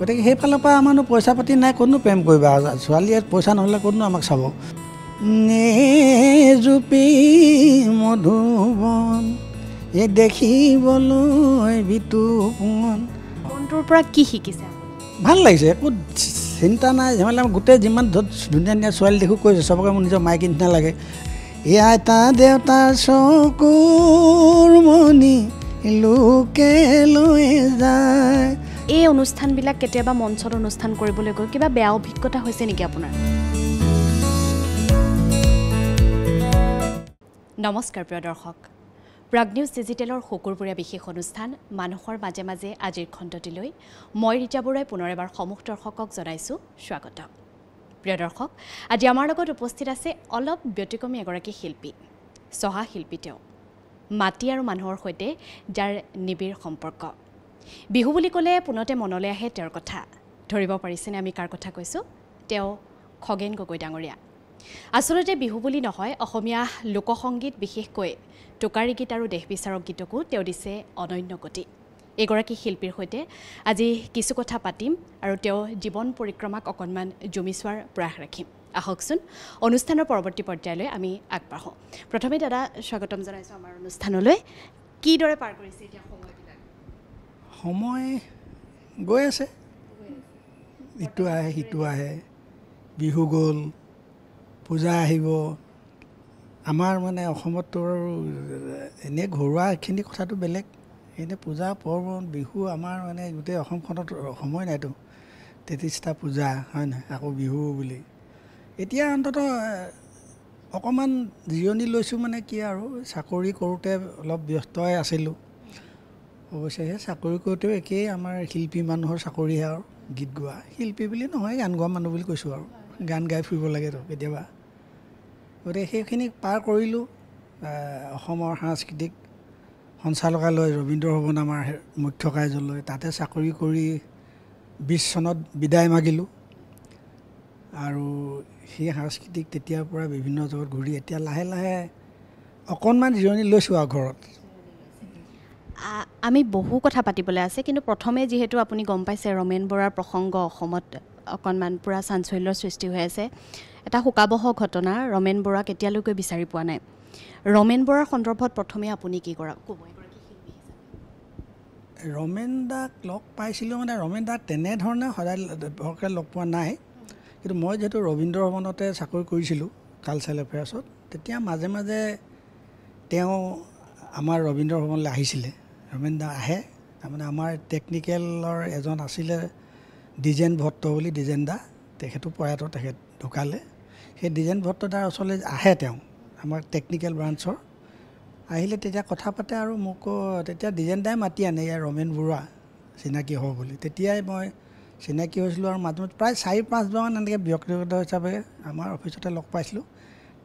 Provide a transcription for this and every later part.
গতিকে সেইফালৰ পৰা আমাৰনো পইচা পাতি নাই ক'তনো প্ৰেম কৰিব ছোৱালীয়ে পইচা নহ'লে ক'তনো আমাক চাব জুপি মধুবন এই দেখিবলৈ বিতুপন কোনটোৰ পৰা কি শিকিছে ভাল লাগিছে একো চিন্তা নাই ধেমালি আমি গোটেই যিমান য'ত ধুনীয়া ধুনীয়া ছোৱালী দেখোঁ কৈছোঁ চবকে মোৰ নিজৰ মাইকী নিচিনা লাগে ইয়াই তা দেউতাৰ চকুৰ মণি লোকে লৈ যায় এই অনুষ্ঠানবিলাক কেতিয়াবা মঞ্চত অনুষ্ঠান কৰিবলৈ গৈ কিবা বেয়া অভিজ্ঞতা হৈছে নেকি আপোনাৰ নমস্কাৰ প্ৰিয় দৰ্শক প্ৰাগ নিউজ ডিজিটেলৰ শুকুৰবৰীয়া বিশেষ অনুষ্ঠান মানুহৰ মাজে মাজে আজিৰ খণ্ডটিলৈ মই ৰীতা বৰুৱাই পুনৰ এবাৰ সমূহ দৰ্শকক জনাইছোঁ স্বাগতম প্ৰিয় দৰ্শক আজি আমাৰ লগত উপস্থিত আছে অলপ ব্যতিক্ৰমী এগৰাকী শিল্পী চহা শিল্পী তেওঁ মাটি আৰু মানুহৰ সৈতে যাৰ নিবিড় সম্পৰ্ক বিহু বুলি ক'লে পোনতে মনলৈ আহে তেওঁৰ কথা ধৰিব পাৰিছেনে আমি কাৰ কথা কৈছোঁ তেওঁ খগেন গগৈ ডাঙৰীয়া আচলতে বিহু বুলি নহয় অসমীয়া লোকসংগীত বিশেষকৈ টোকাৰী গীত আৰু দেশ বিচাৰক গীতকো তেওঁ দিছে অনন্য গতি এগৰাকী শিল্পীৰ সৈতে আজি কিছু কথা পাতিম আৰু তেওঁ জীৱন পৰিক্ৰমাক অকণমান জুমি চোৱাৰ প্ৰয়াস ৰাখিম আহকচোন অনুষ্ঠানৰ পৰৱৰ্তী পৰ্যায়লৈ আমি আগবাঢ়োঁ প্ৰথমে দাদা স্বাগতম জনাইছোঁ আমাৰ অনুষ্ঠানলৈ কিদৰে পাৰ কৰিছে এতিয়া সময় সময় গৈ আছে ইটো আহে সিটো আহে বিহু গ'ল পূজা আহিব আমাৰ মানে অসমততো আৰু এনেই এইখিনি কথাটো বেলেগ এনে পূজা পৰ্ব বিহু আমাৰ মানে গোটেই অসমখনত সময় নাইতো তেত্ৰিছটা পূজা হয় নহয় আকৌ বিহু বুলি এতিয়া অন্তত অকণমান জিৰণি লৈছোঁ মানে কি আৰু চাকৰি কৰোঁতে অলপ ব্যস্তই আছিলোঁ অৱশ্যে সেই চাকৰি কৰোঁতেও একেই আমাৰ শিল্পী মানুহৰ চাকৰিহে আৰু গীত গোৱা শিল্পী বুলি নহয় গান গোৱা মানুহ বুলি কৈছোঁ আৰু গান গাই ফুৰিব লাগেতো কেতিয়াবা গতিকে সেইখিনি পাৰ কৰিলোঁ অসমৰ সাংস্কৃতিক সঞ্চালকালয় ৰবীন্দ্ৰ ভৱন আমাৰ মুখ্য কাৰ্যালয় তাতে চাকৰি কৰি বিছ চনত বিদায় মাগিলোঁ আৰু সেই সাংস্কৃতিক তেতিয়াৰ পৰা বিভিন্ন জগত ঘূৰি এতিয়া লাহে লাহে অকণমান জিৰণি লৈছোঁ আৰু ঘৰত আমি বহু কথা পাতিবলৈ আছে কিন্তু প্ৰথমে যিহেতু আপুনি গম পাইছে ৰমেন বৰাৰ প্ৰসংগ অসমত অকণমান পূৰা চাঞ্চল্যৰ সৃষ্টি হৈ আছে এটা শোকাবহ ঘটনা ৰমেন বৰাক এতিয়ালৈকে বিচাৰি পোৱা নাই ৰমেন বৰাৰ সন্দৰ্ভত প্ৰথমে আপুনি কি কৰা ক'ব ৰমেন দাক লগ পাইছিলোঁ মানে ৰমেন দাক তেনেধৰণে সদায় লগ পোৱা নাই কিন্তু মই যিহেতু ৰবীন্দ্ৰ ভৱনতে চাকৰি কৰিছিলোঁ কালচাৰেল এফেয়াৰ্ছত তেতিয়া মাজে মাজে তেওঁ আমাৰ ৰবীন্দ্ৰ ভৱনলৈ আহিছিলে ৰমেন দা আহে তাৰমানে আমাৰ টেকনিকেলৰ এজন আছিলে ডিজেন ভট্ট বুলি ডিজেন দা তেখেতো প্ৰয়াত তেখেত ঢুকালে সেই ডিজেন ভট্ট দাৰ ওচৰলৈ আহে তেওঁ আমাৰ টেকনিকেল ব্ৰাঞ্চৰ আহিলে তেতিয়া কথা পাতে আৰু মোকো তেতিয়া ডিজেন দাই মাতি আনে ইয়াৰ ৰমেন বৰুৱা চিনাকি হওঁ বুলি তেতিয়াই মই চিনাকি হৈছিলোঁ আৰু মাজে মাজে প্ৰায় চাৰি পাঁচজনমান এনেকৈ ব্যক্তিগত হিচাপে আমাৰ অফিচতে লগ পাইছিলোঁ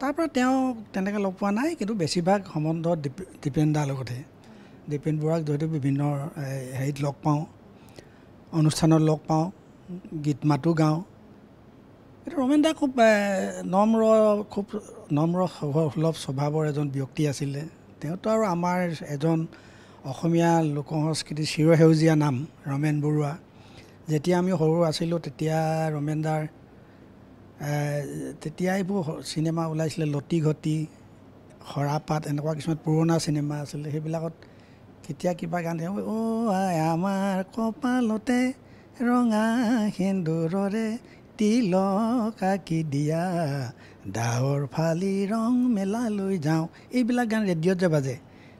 তাৰপৰা তেওঁ তেনেকৈ লগ পোৱা নাই কিন্তু বেছিভাগ সম্বন্ধ দীপ দীপেন দাৰ লগতহে দীপেন বৰাক যদি বিভিন্ন হেৰিত লগ পাওঁ অনুষ্ঠানত লগ পাওঁ গীত মাতো গাওঁ এতিয়া ৰমেন দা খুব নম্ৰ খুব নম্ৰ সুলভ স্বভাৱৰ এজন ব্যক্তি আছিলে তেওঁতো আৰু আমাৰ এজন অসমীয়া লোক সংস্কৃতিৰ চিৰসেউজীয়া নাম ৰমেন বৰুৱা যেতিয়া আমি সৰু আছিলোঁ তেতিয়া ৰমেন দাৰ তেতিয়া এইবোৰ চিনেমা ওলাইছিলে লতি ঘটি সৰাপাত এনেকুৱা কিছুমান পুৰণা চিনেমা আছিলে সেইবিলাকত তেতিয়া কিবা গান ও আই আমাৰ কপালতে ৰঙা সেন্দুৰৰে তিল কাকি দিয়া ডাৱৰ ফালি ৰং মেলা লৈ যাওঁ এইবিলাক গান ৰেডিঅ'ত যে বাজে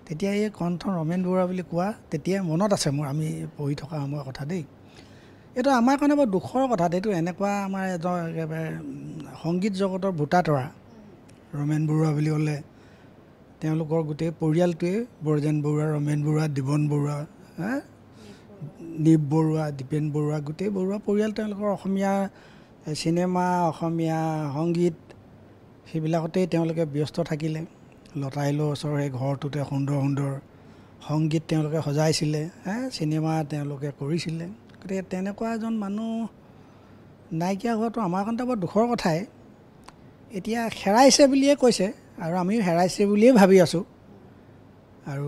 তেতিয়া এই কণ্ঠ ৰমেন বৰুৱা বুলি কোৱা তেতিয়াই মনত আছে মোৰ আমি পঢ়ি থকা সময়ৰ কথা দেই এইটো আমাৰ কাৰণে বৰ দুখৰ কথা দেইটো এনেকুৱা আমাৰ এজন সংগীত জগতৰ ভোটাতৰা ৰমেন বৰুৱা বুলি ক'লে তেওঁলোকৰ গোটেই পৰিয়ালটোৱে বৰজেন বৰুৱা ৰমেন বৰুৱা দীৱন বৰুৱা নীপ বৰুৱা দীপেন বৰুৱা গোটেই বৰুৱা পৰিয়াল তেওঁলোকৰ অসমীয়া চিনেমা অসমীয়া সংগীত সেইবিলাকতেই তেওঁলোকে ব্যস্ত থাকিলে লতাইলৰ ওচৰৰ সেই ঘৰটোতে সুন্দৰ সুন্দৰ সংগীত তেওঁলোকে সজাইছিলে চিনেমা তেওঁলোকে কৰিছিলে গতিকে তেনেকুৱা এজন মানুহ নাইকিয়া হোৱাটো আমাৰ কাৰণে বৰ দুখৰ কথাই এতিয়া হেৰাইছে বুলিয়ে কৈছে আৰু আমি হেৰাইছে বুলিয়ে ভাবি আছোঁ আৰু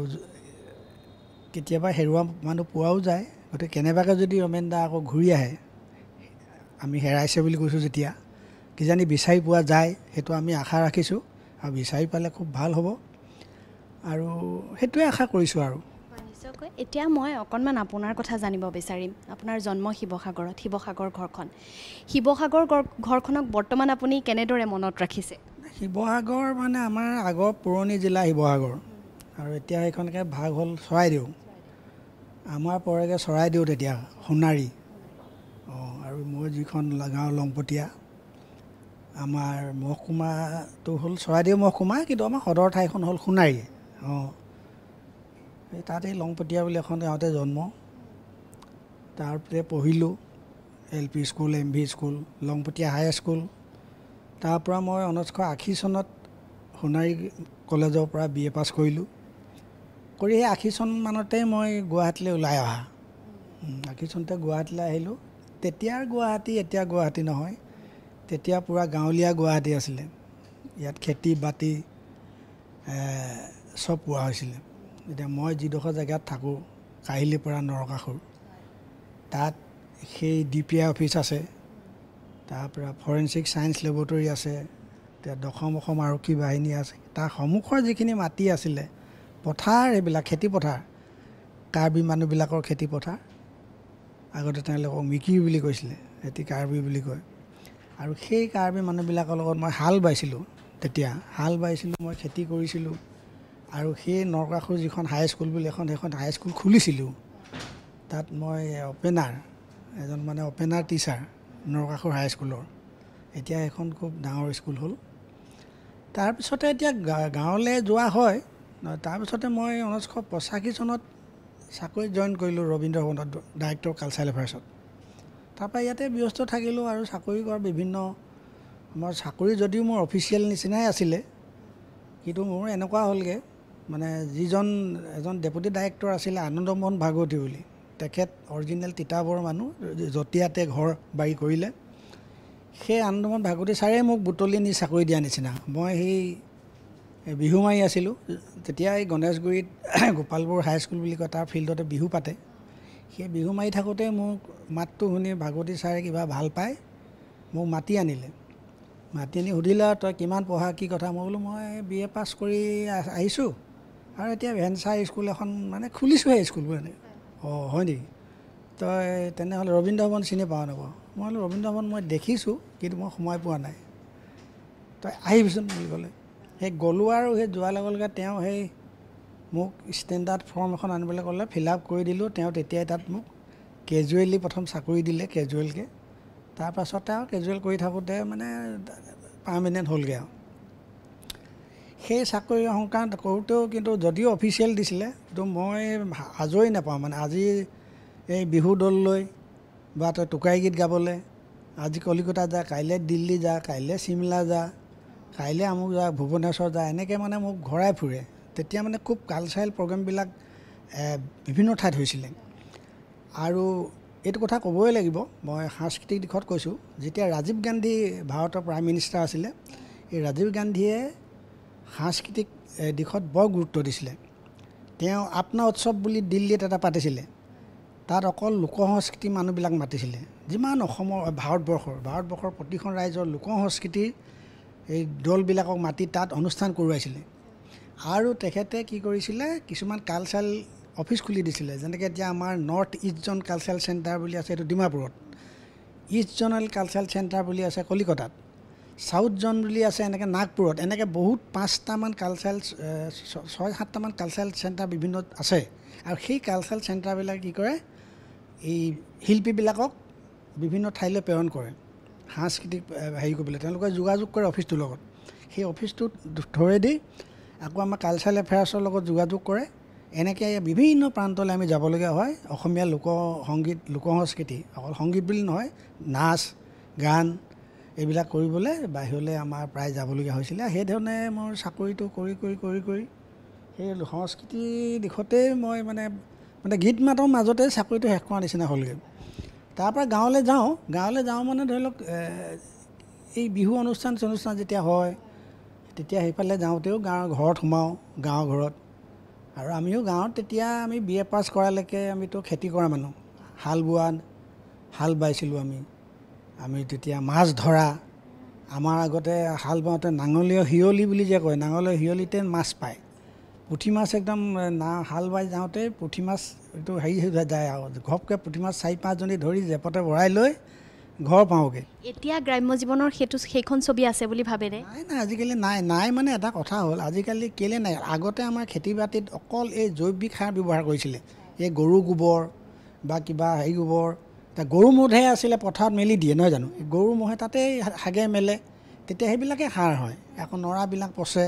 কেতিয়াবা হেৰুৱা মানুহ পোৱাও যায় গতিকে কেনেবাকৈ যদি ৰমেন দা আকৌ ঘূৰি আহে আমি হেৰাইছে বুলি কৈছোঁ যেতিয়া কিজানি বিচাৰি পোৱা যায় সেইটো আমি আশা ৰাখিছোঁ আৰু বিচাৰি পালে খুব ভাল হ'ব আৰু সেইটোৱে আশা কৰিছোঁ আৰু এতিয়া মই অকণমান আপোনাৰ কথা জানিব বিচাৰিম আপোনাৰ জন্ম শিৱসাগৰত শিৱসাগৰ ঘৰখন শিৱসাগৰ ঘৰখনক বৰ্তমান আপুনি কেনেদৰে মনত ৰাখিছে শিৱসাগৰ মানে আমাৰ আগৰ পুৰণি জিলা শিৱসাগৰ আৰু এতিয়া সেইখনকে ভাগ হ'ল চৰাইদেউ আমাৰ পৰেগৈ চৰাইদেউ তেতিয়া সোণাৰী অঁ আৰু মই যিখন গাঁও লংপতীয়া আমাৰ মহকুমাটো হ'ল চৰাইদেউ মহকুমা কিন্তু আমাৰ সদৰ ঠাইখন হ'ল সোণাৰী অঁ এই এই লংপতীয়া বুলি এখন গাঁৱতে জন্ম তাৰপিছতে পঢ়িলোঁ L P school M V school Longpotia high school তাৰপৰা মই ঊনৈছশ আশী চনত সোণাৰী কলেজৰ পৰা বি এ পাছ কৰিলোঁ কৰি সেই আশী চনমানতে মই গুৱাহাটীলৈ ওলাই অহা আশী চনতে গুৱাহাটীলৈ আহিলোঁ তেতিয়াৰ গুৱাহাটী এতিয়া গুৱাহাটী নহয় তেতিয়া পূৰা গাঁৱলীয়া গুৱাহাটী আছিলে ইয়াত খেতি বাতি চব পোৱা হৈছিলে এতিয়া মই যিডোখৰ জেগাত থাকোঁ কাহিলীৰ পৰা নৰকাসুৰ তাত সেই ডি পি আই অফিচ আছে তাৰপৰা ফৰেনচিক চায়েন্স লেবৰেটৰী আছে এতিয়া দশম অসম আৰক্ষী বাহিনী আছে তাৰ সন্মুখৰ যিখিনি মাটি আছিলে পথাৰ এইবিলাক খেতিপথাৰ কাৰ্বি মানুহবিলাকৰ খেতিপথাৰ আগতে তেওঁলোকক মিকি বুলি কৈছিলে এটি কাৰ্বি বুলি কয় আৰু সেই কাৰ্বি মানুহবিলাকৰ লগত মই হাল বাইছিলোঁ তেতিয়া হাল বাইছিলোঁ মই খেতি কৰিছিলোঁ আৰু সেই নৰকাসুৰ যিখন হাইস্কুল বুলি এখন সেইখন হাইস্কুল খুলিছিলোঁ তাত মই অপেনাৰ এজন মানে অপেনাৰ টিচাৰ নৰকাসুৰ হাইস্কুলৰ এতিয়া এখন খুব ডাঙৰ স্কুল হ'ল তাৰপিছতে এতিয়া গাঁৱলৈ যোৱা হয় তাৰপিছতে মই ঊনৈছশ পঁচাশী চনত চাকৰিত জইন কৰিলোঁ ৰবীন্দ্ৰ ভৱনত ডাইৰেক্টৰ কালচাৰেল এফেয়াৰ্ছত তাৰপৰা ইয়াতে ব্যস্ত থাকিলোঁ আৰু চাকৰি কৰা বিভিন্ন মই চাকৰি যদিও মোৰ অফিচিয়েল নিচিনাই আছিলে কিন্তু মোৰ এনেকুৱা হ'লগৈ মানে যিজন এজন ডেপুটি ডাইৰেক্টৰ আছিলে আনন্দমোহন ভাগৱতী বুলি তেখেত অৰিজিনেল তিতাবৰ মানুহ জতিয়াতে ঘৰ বাৰী কৰিলে সেই আন্দোলন ভাগৱতী ছাৰে মোক বুটলি নি চাকৰি দিয়া নিচিনা মই সেই বিহু মাৰি আছিলোঁ তেতিয়া এই গণেশগুৰিত গোপালপুৰ হাইস্কুল বুলি কয় তাৰ ফিল্ডতে বিহু পাতে সেই বিহু মাৰি থাকোঁতে মোক মাতটো শুনি ভাগৱতী ছাৰে কিবা ভাল পায় মোক মাতি আনিলে মাতি আনি সুধিলে আৰু তই কিমান পঢ়া কি কথা মই বোলো মই বি এ পাছ কৰি আহিছোঁ আৰু এতিয়া ভেনচাৰ স্কুল এখন মানে খুলিছোঁহে স্কুলবোৰ এনেকৈ অঁ হয় নেকি তই তেনেহ'লে ৰবীন্দ্ৰ ভৱন চিনি পাৱ নহ'ব মই বোলো ৰবীন্দ্ৰ ভৱন মই দেখিছোঁ কিন্তু মই সোমাই পোৱা নাই তই আহিবিচোন বুলি ক'লে সেই গ'লোঁ আৰু সেই যোৱাৰ লগে লগে তেওঁ সেই মোক ষ্টেণ্ডাৰ্ড ফৰ্ম এখন আনিবলৈ ক'লে ফিল আপ কৰি দিলোঁ তেওঁ তেতিয়াই তাত মোক কেজুৱেলি প্ৰথম চাকৰি দিলে কেজুৱেলকৈ তাৰপাছতে আৰু কেজুৱেল কৰি থাকোঁতে মানে পাৰ্মানেণ্ট হ'লগৈ আৰু সেই চাকৰি সংক্ৰান্ত কৰোঁতেও কিন্তু যদিও অফিচিয়েল দিছিলে কিন্তু মই আজৰি নাপাওঁ মানে আজি এই বিহু দল লৈ বা তই টোকাই গীত গাবলৈ আজি কলিকতা যা কাইলৈ দিল্লী যা কাইলৈ চিমলা যা কাইলৈ আমুক যা ভুৱনেশ্বৰ যা এনেকৈ মানে মোক ঘূৰাই ফুৰে তেতিয়া মানে খুব কালচাৰেল প্ৰগ্ৰেমবিলাক বিভিন্ন ঠাইত হৈছিলে আৰু এইটো কথা ক'বই লাগিব মই সাংস্কৃতিক দিশত কৈছোঁ যেতিয়া ৰাজীৱ গান্ধী ভাৰতৰ প্ৰাইম মিনিষ্টাৰ আছিলে এই ৰাজীৱ গান্ধীয়ে সাংস্কৃতিক দিশত বৰ গুৰুত্ব দিছিলে তেওঁ আপনা উৎসৱ বুলি দিল্লীত এটা পাতিছিলে তাত অকল লোক সংস্কৃতিৰ মানুহবিলাক মাতিছিলে যিমান অসমৰ ভাৰতবৰ্ষৰ ভাৰতবৰ্ষৰ প্ৰতিখন ৰাইজৰ লোক সংস্কৃতিৰ এই দলবিলাকক মাতি তাত অনুষ্ঠান কৰোৱাইছিলে আৰু তেখেতে কি কৰিছিলে কিছুমান কালচাৰেল অফিচ খুলি দিছিলে যেনেকৈ এতিয়া আমাৰ north east east zone cultural centre বুলি আছে এইটো ডিমাপুৰত ইষ্ট জ'নেল কালচাৰেল চেণ্টাৰ বুলি আছে কলিকতাত চাউথ জন বুলি আছে এনেকৈ নাগপুৰত এনেকৈ বহুত পাঁচটামান কালচাৰেল ছয় সাতটামান কালচাৰেল চেণ্টাৰ বিভিন্ন আছে আৰু সেই কালচাৰেল চেণ্টাৰবিলাকে কি কৰে এই শিল্পীবিলাকক বিভিন্ন ঠাইলৈ প্ৰেৰণ কৰে সাংস্কৃতিক হেৰি কৰিবলৈ তেওঁলোকে যোগাযোগ কৰে অফিচটোৰ লগত সেই অফিচটোত থৰেদি আকৌ আমাৰ কালচাৰেল এফেয়াৰ্ছৰ লগত যোগাযোগ কৰে এনেকৈ বিভিন্ন প্ৰান্তলৈ আমি যাবলগীয়া হয় অসমীয়া লোক সংগীত লোক সংস্কৃতি অকল সংগীত বুলি নহয় নাচ গান এইবিলাক কৰিবলৈ বাহিৰলৈ আমাৰ প্ৰায় যাবলগীয়া হৈছিলে সেইধৰণে মোৰ চাকৰিটো কৰি কৰি কৰি কৰি সেই সংস্কৃতি দিশতেই মই মানে মানে গীত মাতৰ মাজতে চাকৰিটো শেষ কৰা নিচিনা হ'লগৈ তাৰপৰা গাঁৱলৈ যাওঁ গাঁৱলৈ যাওঁ মানে ধৰি লওক এই বিহু অনুষ্ঠান চনুষ্ঠান যেতিয়া হয় তেতিয়া সেইফালে যাওঁতেও গাঁৱৰ ঘৰত সোমাওঁ গাঁৱৰ ঘৰত আৰু আমিও গাঁৱত তেতিয়া আমি বি এ পাছ কৰালৈকে আমিতো খেতি কৰা মানুহ হাল বোৱা হাল বাইছিলোঁ আমি আমি তেতিয়া মাছ ধৰা আমাৰ আগতে হাল বাওঁতে নাঙলীয় শিয়লি বুলি যে কয় নাঙলীয় শিয়লিতে মাছ পায় পুঠি মাছ একদম না হাল বাই যাওঁতে পুঠি মাছ এইটো হেৰি হৈ যায় আৰু ঘপকৈ পুঠি মাছ চাৰি পাঁচজনী ধৰি জেপতে ভৰাই লৈ ঘৰ পাওঁগৈ এতিয়া গ্ৰাম্য জীৱনৰ সেইটো সেইখন ছবি আছে বুলি ভাবেনে নাই নাই আজিকালি নাই নাই মানে এটা কথা হ'ল আজিকালি কেলে নাই আগতে আমাৰ খেতি বাতিত অকল এই জৈৱিক সাৰ ব্যৱহাৰ কৰিছিলে এই গৰু গোবৰ বা কিবা হেৰি গোবৰ গৰু ম'হে আছিলে পথাৰত মেলি দিয়ে নহয় জানো গৰু ম'হে তাতেই হাগে মেলে তেতিয়া সেইবিলাকে সাৰ হয় আকৌ নৰাবিলাক পচে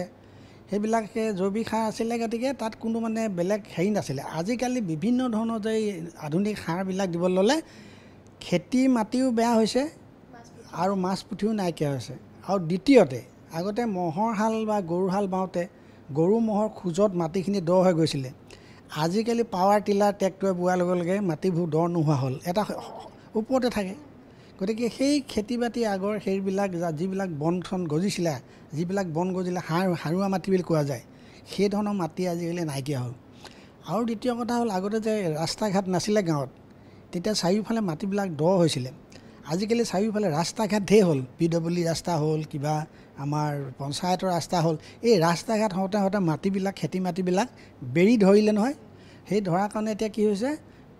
সেইবিলাকে জৈৱিক সাৰ আছিলে গতিকে তাত কোনো মানে বেলেগ হেৰি নাছিলে আজিকালি বিভিন্ন ধৰণৰ যে এই আধুনিক সাৰবিলাক দিবলৈ ল'লে খেতি মাটিও বেয়া হৈছে আৰু মাছ পুঠিও নাইকিয়া হৈছে আৰু দ্বিতীয়তে আগতে ম'হৰ হাল বা গৰুহাল বাওঁতে গৰু ম'হৰ খোজত মাটিখিনি দ হৈ গৈছিলে আজিকালি পাৱাৰ টিলাৰ ট্ৰেক্টৰে বোৱাৰ লগে লগে মাটিবোৰ দ নোহোৱা হ'ল এটা ওপৰতে থাকে গতিকে সেই খেতি বাতি আগৰ সেইবিলাক যিবিলাক বন চন গজিছিলে যিবিলাক বন গজিলে সাৰ সাৰুৱা মাটি বুলি কোৱা যায় সেই ধৰণৰ মাটি আজিকালি নাইকিয়া হ'ল আৰু দ্বিতীয় কথা হ'ল আগতে যে ৰাস্তা ঘাট নাছিলে গাঁৱত তেতিয়া চাৰিওফালে মাটিবিলাক দ হৈছিলে আজিকালি চাৰিওফালে ৰাস্তা ঘাট ঢেৰ হ'ল পি ডব্লিউ ডি ৰাস্তা হ'ল কিবা আমাৰ পঞ্চায়তৰ ৰাস্তা হ'ল এই ৰাস্তা ঘাট হওঁতে হওঁতে মাটিবিলাক খেতি মাটিবিলাক বেৰি ধৰিলে নহয় সেই ধৰাৰ কাৰণে এতিয়া কি হৈছে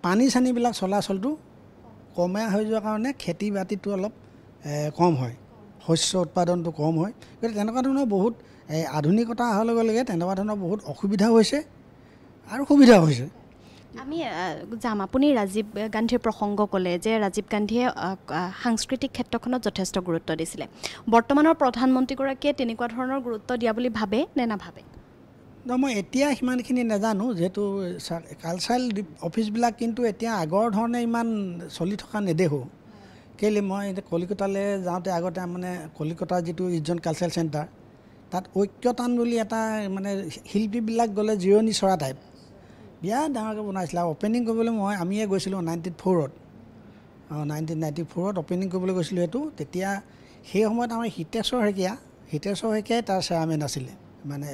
পানী চানীবিলাক চলাচলটো কমাই হৈ যোৱাৰ কাৰণে খেতি বাতিটো অলপ কম হয় শস্য উৎপাদনটো কম হয় গতিকে তেনেকুৱা ধৰণৰ বহুত আধুনিকতা অহাৰ লগে লগে তেনেকুৱা ধৰণৰ বহুত অসুবিধাও হৈছে আৰু সুবিধাও হৈছে আমি যাম আপুনি ৰাজীৱ গান্ধীৰ প্ৰসংগ ক'লে যে ৰাজীৱ গান্ধীয়ে সাংস্কৃতিক ক্ষেত্ৰখনত যথেষ্ট গুৰুত্ব দিছিলে বৰ্তমানৰ প্ৰধানমন্ত্ৰীগৰাকীয়ে তেনেকুৱা ধৰণৰ গুৰুত্ব দিয়া বুলি ভাবে নে নাভাবে মই এতিয়া সিমানখিনি নাজানো যিহেতু কালচাৰেল অফিচবিলাক কিন্তু এতিয়া আগৰ ধৰণে ইমান চলি থকা নেদেখোঁ কেলে মই কলিকতালৈ যাওঁতে আগতে মানে কলিকতাৰ যিটো ইজন কালচাৰেল চেণ্টাৰ তাত ঐক্যতান বুলি এটা মানে শিল্পীবিলাক গ'লে জিৰণি চৰা টাইপ বিৰাট ডাঙৰকৈ বনাইছিলে আৰু অপেনিং কৰিবলৈ মই আমিয়ে গৈছিলোঁ নাইণ্টি ফ'ৰত অঁ নাইণ্টিন নাইণ্টি ফ'ৰত অপেনিং কৰিবলৈ গৈছিলোঁ সেইটো তেতিয়া সেই সময়ত আমাৰ হিতেশ্বৰ শইকীয়া হিতেশ্বৰ শইকীয়াই তাৰ চেয়াৰমেন আছিলে মানে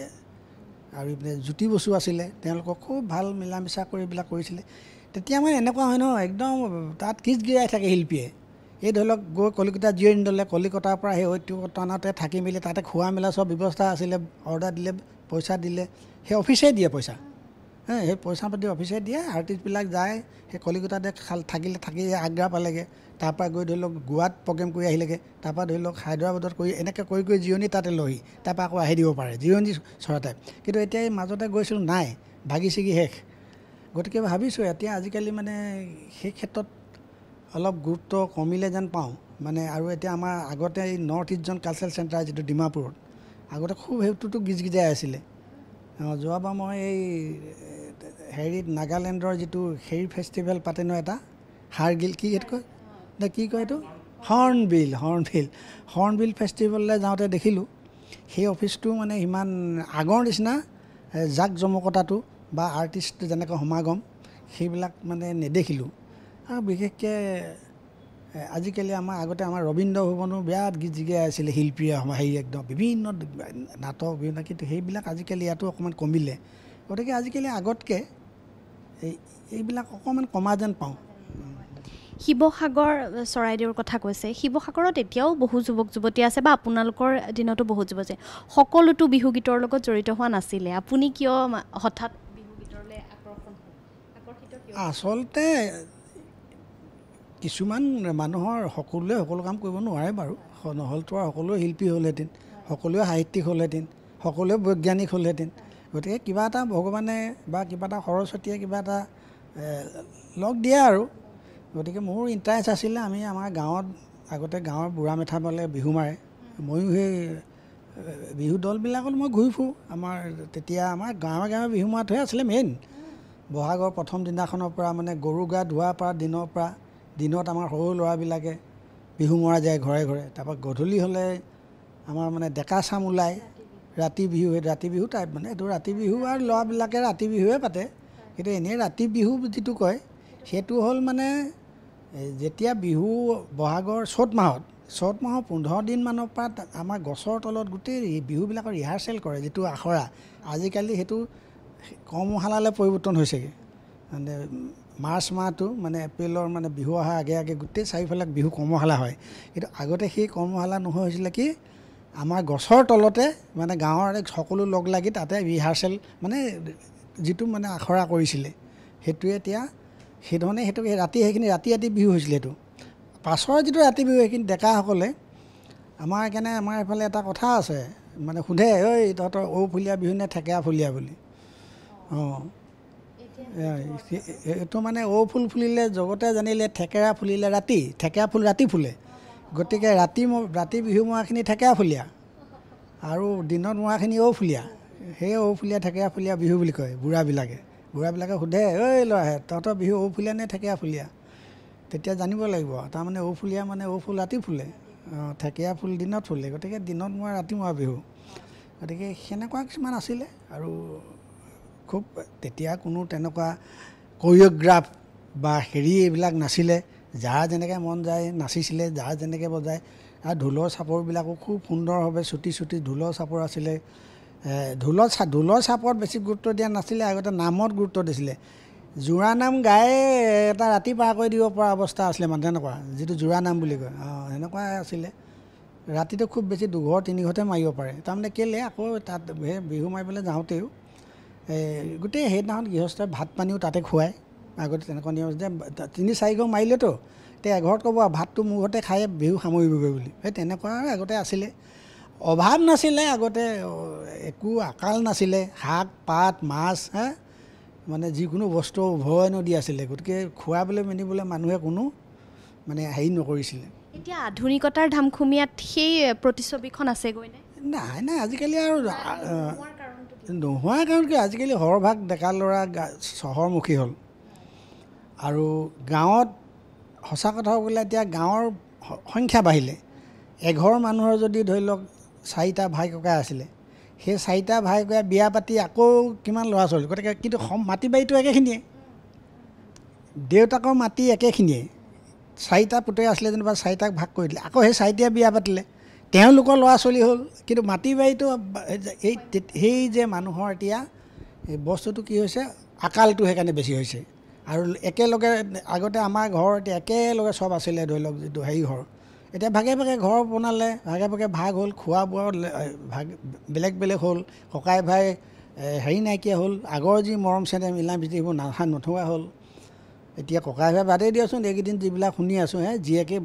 আৰু ইপিনে জ্যোতি বসু আছিলে তেওঁলোকক খুব ভাল মিলা মিছা কৰি এইবিলাক কৰিছিলে তেতিয়া মানে এনেকুৱা হয় ন একদম তাত কিছ গিৰাই থাকে শিল্পীয়ে এই ধৰি লওক গৈ কলিকতা দলে কলিকতাৰ পৰা সেই ঐতিহ্যতানতে থাকি মেলি তাতে খোৱা মেলা চব ব্যৱস্থা আছিলে অৰ্ডাৰ দিলে পইচা দিলে সেই অফিচেই দিয়ে পইচা সেই পইচা পাতি অফিচে দিয়ে আৰ্টিষ্টবিলাক যায় সেই কলিকতাতে খাল থাকিলে থাকি আগ্ৰা পালেগৈ তাৰপৰা গৈ ধৰি লওক গোৱাত প্ৰগ্ৰেম কৰি আহিলেগৈ তাৰপৰা ধৰি লওক হায়দৰাবাদত কৰি এনেকৈ কৰি কৰি জিৰণি তাতে লৈ তাৰপৰা আকৌ আহি দিব পাৰে জিৰণি চৰাতে কিন্তু এতিয়া এই মাজতে গৈছিলোঁ নাই ভাগি ছিগি শেষ গতিকে ভাবিছোঁ এতিয়া আজিকালি মানে সেই ক্ষেত্ৰত অলপ গুৰুত্ব কমিলে যেন পাওঁ মানে আৰু এতিয়া আমাৰ আগতে এই north east zone cultural centre যিটো ডিমাপুৰত আগতে খুব সেইটোতো গিজগিজাই আছিলে অঁ যোৱাবাৰ মই এই হেৰিত নাগালেণ্ডৰ যিটো হেৰি ফেষ্টিভেল পাতে ন এটা হাৰগিল কি ইয়াত কয় নে কি কয় এইটো Hornbill Hornbill Hornbill ফেষ্টিভেললৈ যাওঁতে দেখিলোঁ সেই অফিচটো মানে সিমান আগৰ নিচিনা জাক জমকতাটো বা আৰ্টিষ্ট যেনেকৈ সমাগম সেইবিলাক মানে নেদেখিলোঁ আৰু বিশেষকৈ আজিকালি আমাৰ আগতে আমাৰ ৰবীন্দ্ৰ ভৱনো বিৰাট গীত জিগাই আছিলে শিল্পীয়ে হেৰি একদম বিভিন্ন নাটক বিভিন্ন কিন্তু সেইবিলাক আজিকালি ইয়াতো অকণমান কমিলে গতিকে আজিকালি আগতকৈ এইবিলাক অকণমান কমা যেন পাওঁ শিৱসাগৰ চৰাইদেউৰ কথা কৈছে শিৱসাগৰত এতিয়াও বহু যুৱক যুৱতী আছে বা আপোনালোকৰ দিনতো বহুত যুৱ আছে সকলোতো বিহু গীতৰ লগত জড়িত হোৱা নাছিলে আপুনি কিয় হঠাৎ আচলতে কিছুমান মানুহৰ সকলোৱে সকলো কাম কৰিব নোৱাৰে বাৰু নহ'লতো আৰু সকলোৱে শিল্পী হ'লহেঁতেন সকলোৱে সাহিত্যিক হ'লহেঁতেন সকলোৱে বৈজ্ঞানিক হ'লহেঁতেন গতিকে কিবা এটা ভগৱানে বা কিবা এটা সৰস্বতীয়ে কিবা এটা লগ দিয়ে আৰু গতিকে মোৰ ইণ্টাৰেষ্ট আছিলে আমি আমাৰ গাঁৱত আগতে গাঁৱৰ বুঢ়া মেথা পালে বিহু মাৰে ময়ো সেই বিহু দলবিলাকত মই ঘূৰি ফুৰোঁ আমাৰ তেতিয়া আমাৰ গাঁৱে গাঁৱে বিহু মৰাটোহে আছিলে মেইন বহাগৰ প্ৰথম দিনাখনৰ পৰা মানে গৰু গা ধোৱাৰ পৰা দিনৰ পৰা দিনত আমাৰ সৰু ল'ৰাবিলাকে বিহু মৰা যায় ঘৰে ঘৰে তাৰপৰা গধূলি হ'লে আমাৰ মানে ডেকা চাম ওলায় ৰাতি বিহু ৰাতি বিহু টাইপ মানে এইটো ৰাতি বিহু আৰু ল'ৰাবিলাকে ৰাতি বিহুৱে পাতে কিন্তু এনেই ৰাতি বিহু যিটো কয় সেইটো হ'ল মানে যেতিয়া বিহু বহাগৰ চ'ত মাহত চ'ত মাহৰ পোন্ধৰ দিনমানৰ পৰা আমাৰ গছৰ তলত গোটেই বিহুবিলাকৰ ৰিহাৰ্চেল কৰে যিটো আখৰা আজিকালি সেইটো কৰ্মশালালৈ পৰিৱৰ্তন হৈছেগৈ মানে মাৰ্চ মাহটো মানে এপ্ৰিলৰ মানে বিহু অহাৰ আগে আগে গোটেই চাৰিওফালে বিহু কৰ্মশালা হয় কিন্তু আগতে সেই কৰ্মশালা নোহোৱা হৈছিলে কি আমাৰ গছৰ তলতে মানে গাঁৱৰ সকলো লগ লাগি তাতে ৰিহাৰ্চেল মানে যিটো মানে আখৰা কৰিছিলে সেইটোৱে এতিয়া সেইধৰণে সেইটো ৰাতি সেইখিনি ৰাতি ৰাতি বিহু হৈছিলে সেইটো পাছৰ যিটো ৰাতি বিহু সেইখিনি ডেকাসকলে আমাৰ সেইকাৰণে আমাৰ এইফালে এটা কথা আছে মানে সোধে ঐ তহঁতৰ ঔ ফুলীয়া বিহু নে ঠেকেৰা ফুলীয়া বুলি অঁ এইটো মানে ঔ ফুল ফুলিলে জগতে জানিলে ঠেকেৰা ফুলিলে ৰাতি ঠেকেৰা ফুল ৰাতি ফুলে গতিকে ৰাতি ৰাতি বিহু মৰাখিনি ঠেকেয়া ফুলীয়া আৰু দিনত মৰাখিনি ঔফুলীয়া সেই ঔফুলীয়া ঠেকেয়া ফুলীয়া বিহু বুলি কয় বুঢ়াবিলাকে বুঢ়াবিলাকে সোধে ঐ ল'ৰাহে তহঁতৰ বিহু ঔফুলীয়া নে ঠেকেয়া ফুলীয়া তেতিয়া জানিব লাগিব তাৰমানে ঔফুলীয়া মানে ঔ ফুল ৰাতি ফুলে অঁ ফুল দিনত ফুলে গতিকে দিনত মৰা ৰাতি মৰা বিহু গতিকে সেনেকুৱা কিছুমান আছিলে আৰু খুব তেতিয়া কোনো তেনেকুৱা কৰিঅ'গ্ৰাফ বা হেৰি এইবিলাক নাছিলে যাৰ যেনেকৈ মন যায় নাচিছিলে যাৰ যেনেকৈ বজায় আৰু ঢোলৰ চাপৰবিলাকো খুব সুন্দৰভাৱে চুটি চুটি ঢোলৰ চাপৰ আছিলে ঢোলৰ চা ঢোলৰ চাপৰত বেছি গুৰুত্ব দিয়া নাছিলে আগতে নামত গুৰুত্ব দিছিলে জোৰা নাম গায়ে এটা ৰাতি পাৰ কৰি দিব পৰা অৱস্থা আছিলে মানে তেনেকুৱা যিটো জোৰা নাম বুলি কয় অঁ সেনেকুৱাই আছিলে ৰাতিটো খুব বেছি দুঘৰ তিনিঘৰতে মাৰিব পাৰে তাৰমানে কেলৈ আকৌ তাত সেই বিহু মাৰিবলৈ যাওঁতেও এই গোটেই সেইদিনাখন গৃহস্থই ভাত পানীও তাতে খুৱায় আগতে তেনেকুৱা নিয়ম যে তিনি চাৰিঘৰ মাৰিলেতো এতিয়া এঘৰত ক'ব ভাতটো মোৰ ঘৰতে খাই বিহু সামৰিবগৈ বুলি সেই তেনেকুৱা আগতে আছিলে অভাৱ নাছিলে আগতে একো আকাল নাছিলে শাক পাত মাছ হা মানে যিকোনো বস্তু উভয় নদী আছিলে গতিকে খোৱাবলৈ মেলিবলৈ মানুহে কোনো মানে হেৰি নকৰিছিলে এতিয়া আধুনিকতাৰ ধামখুমীয়াত সেই প্ৰতিচ্ছবিখন আছেগৈনে নাই নাই আজিকালি আৰু নোহোৱাৰ কাৰণ কি আজিকালি সৰহভাগ ডেকা ল'ৰা চহৰমুখী হ'ল আৰু গাঁৱত সঁচা কথা গ'লে এতিয়া গাঁৱৰ সংখ্যা বাঢ়িলে এঘৰ মানুহৰ যদি ধৰি লওক চাৰিটা ভাই ককাই আছিলে সেই চাৰিটা ভাই ককাই বিয়া পাতি আকৌ কিমান ল'ৰা ছোৱালী গতিকে কিন্তু মাটি বাৰীটো একেখিনিয়ে দেউতাকৰ মাটি একেখিনিয়ে চাৰিটা পুতৰে আছিলে যেনিবা চাৰিটাক ভাগ কৰি দিলে আকৌ সেই চাৰিটাই বিয়া পাতিলে তেওঁলোকৰ ল'ৰা ছোৱালী হ'ল কিন্তু মাটি বাৰীটো এই সেই যে মানুহৰ এতিয়া বস্তুটো কি হৈছে আকালটো সেইকাৰণে বেছি হৈছে আৰু একেলগে আগতে আমাৰ ঘৰ এতিয়া একেলগে চব আছিলে ধৰি লওক যিটো হেৰি ঘৰ এতিয়া ভাগে ভাগে ঘৰ বনালে ভাগে ভাগে ভাগ হ'ল খোৱা বোৱা ভাগ বেলেগ বেলেগ হ'ল ককাই ভাই হেৰি নাইকিয়া হ'ল আগৰ যি মৰম চেনে মিলা প্ৰীতিবোৰ নাথা নথকা হ'ল এতিয়া ককাই ভাই বাদেই দিয়াচোন এইকেইদিন যিবিলাক শুনি আছোঁ হে জীয়েকে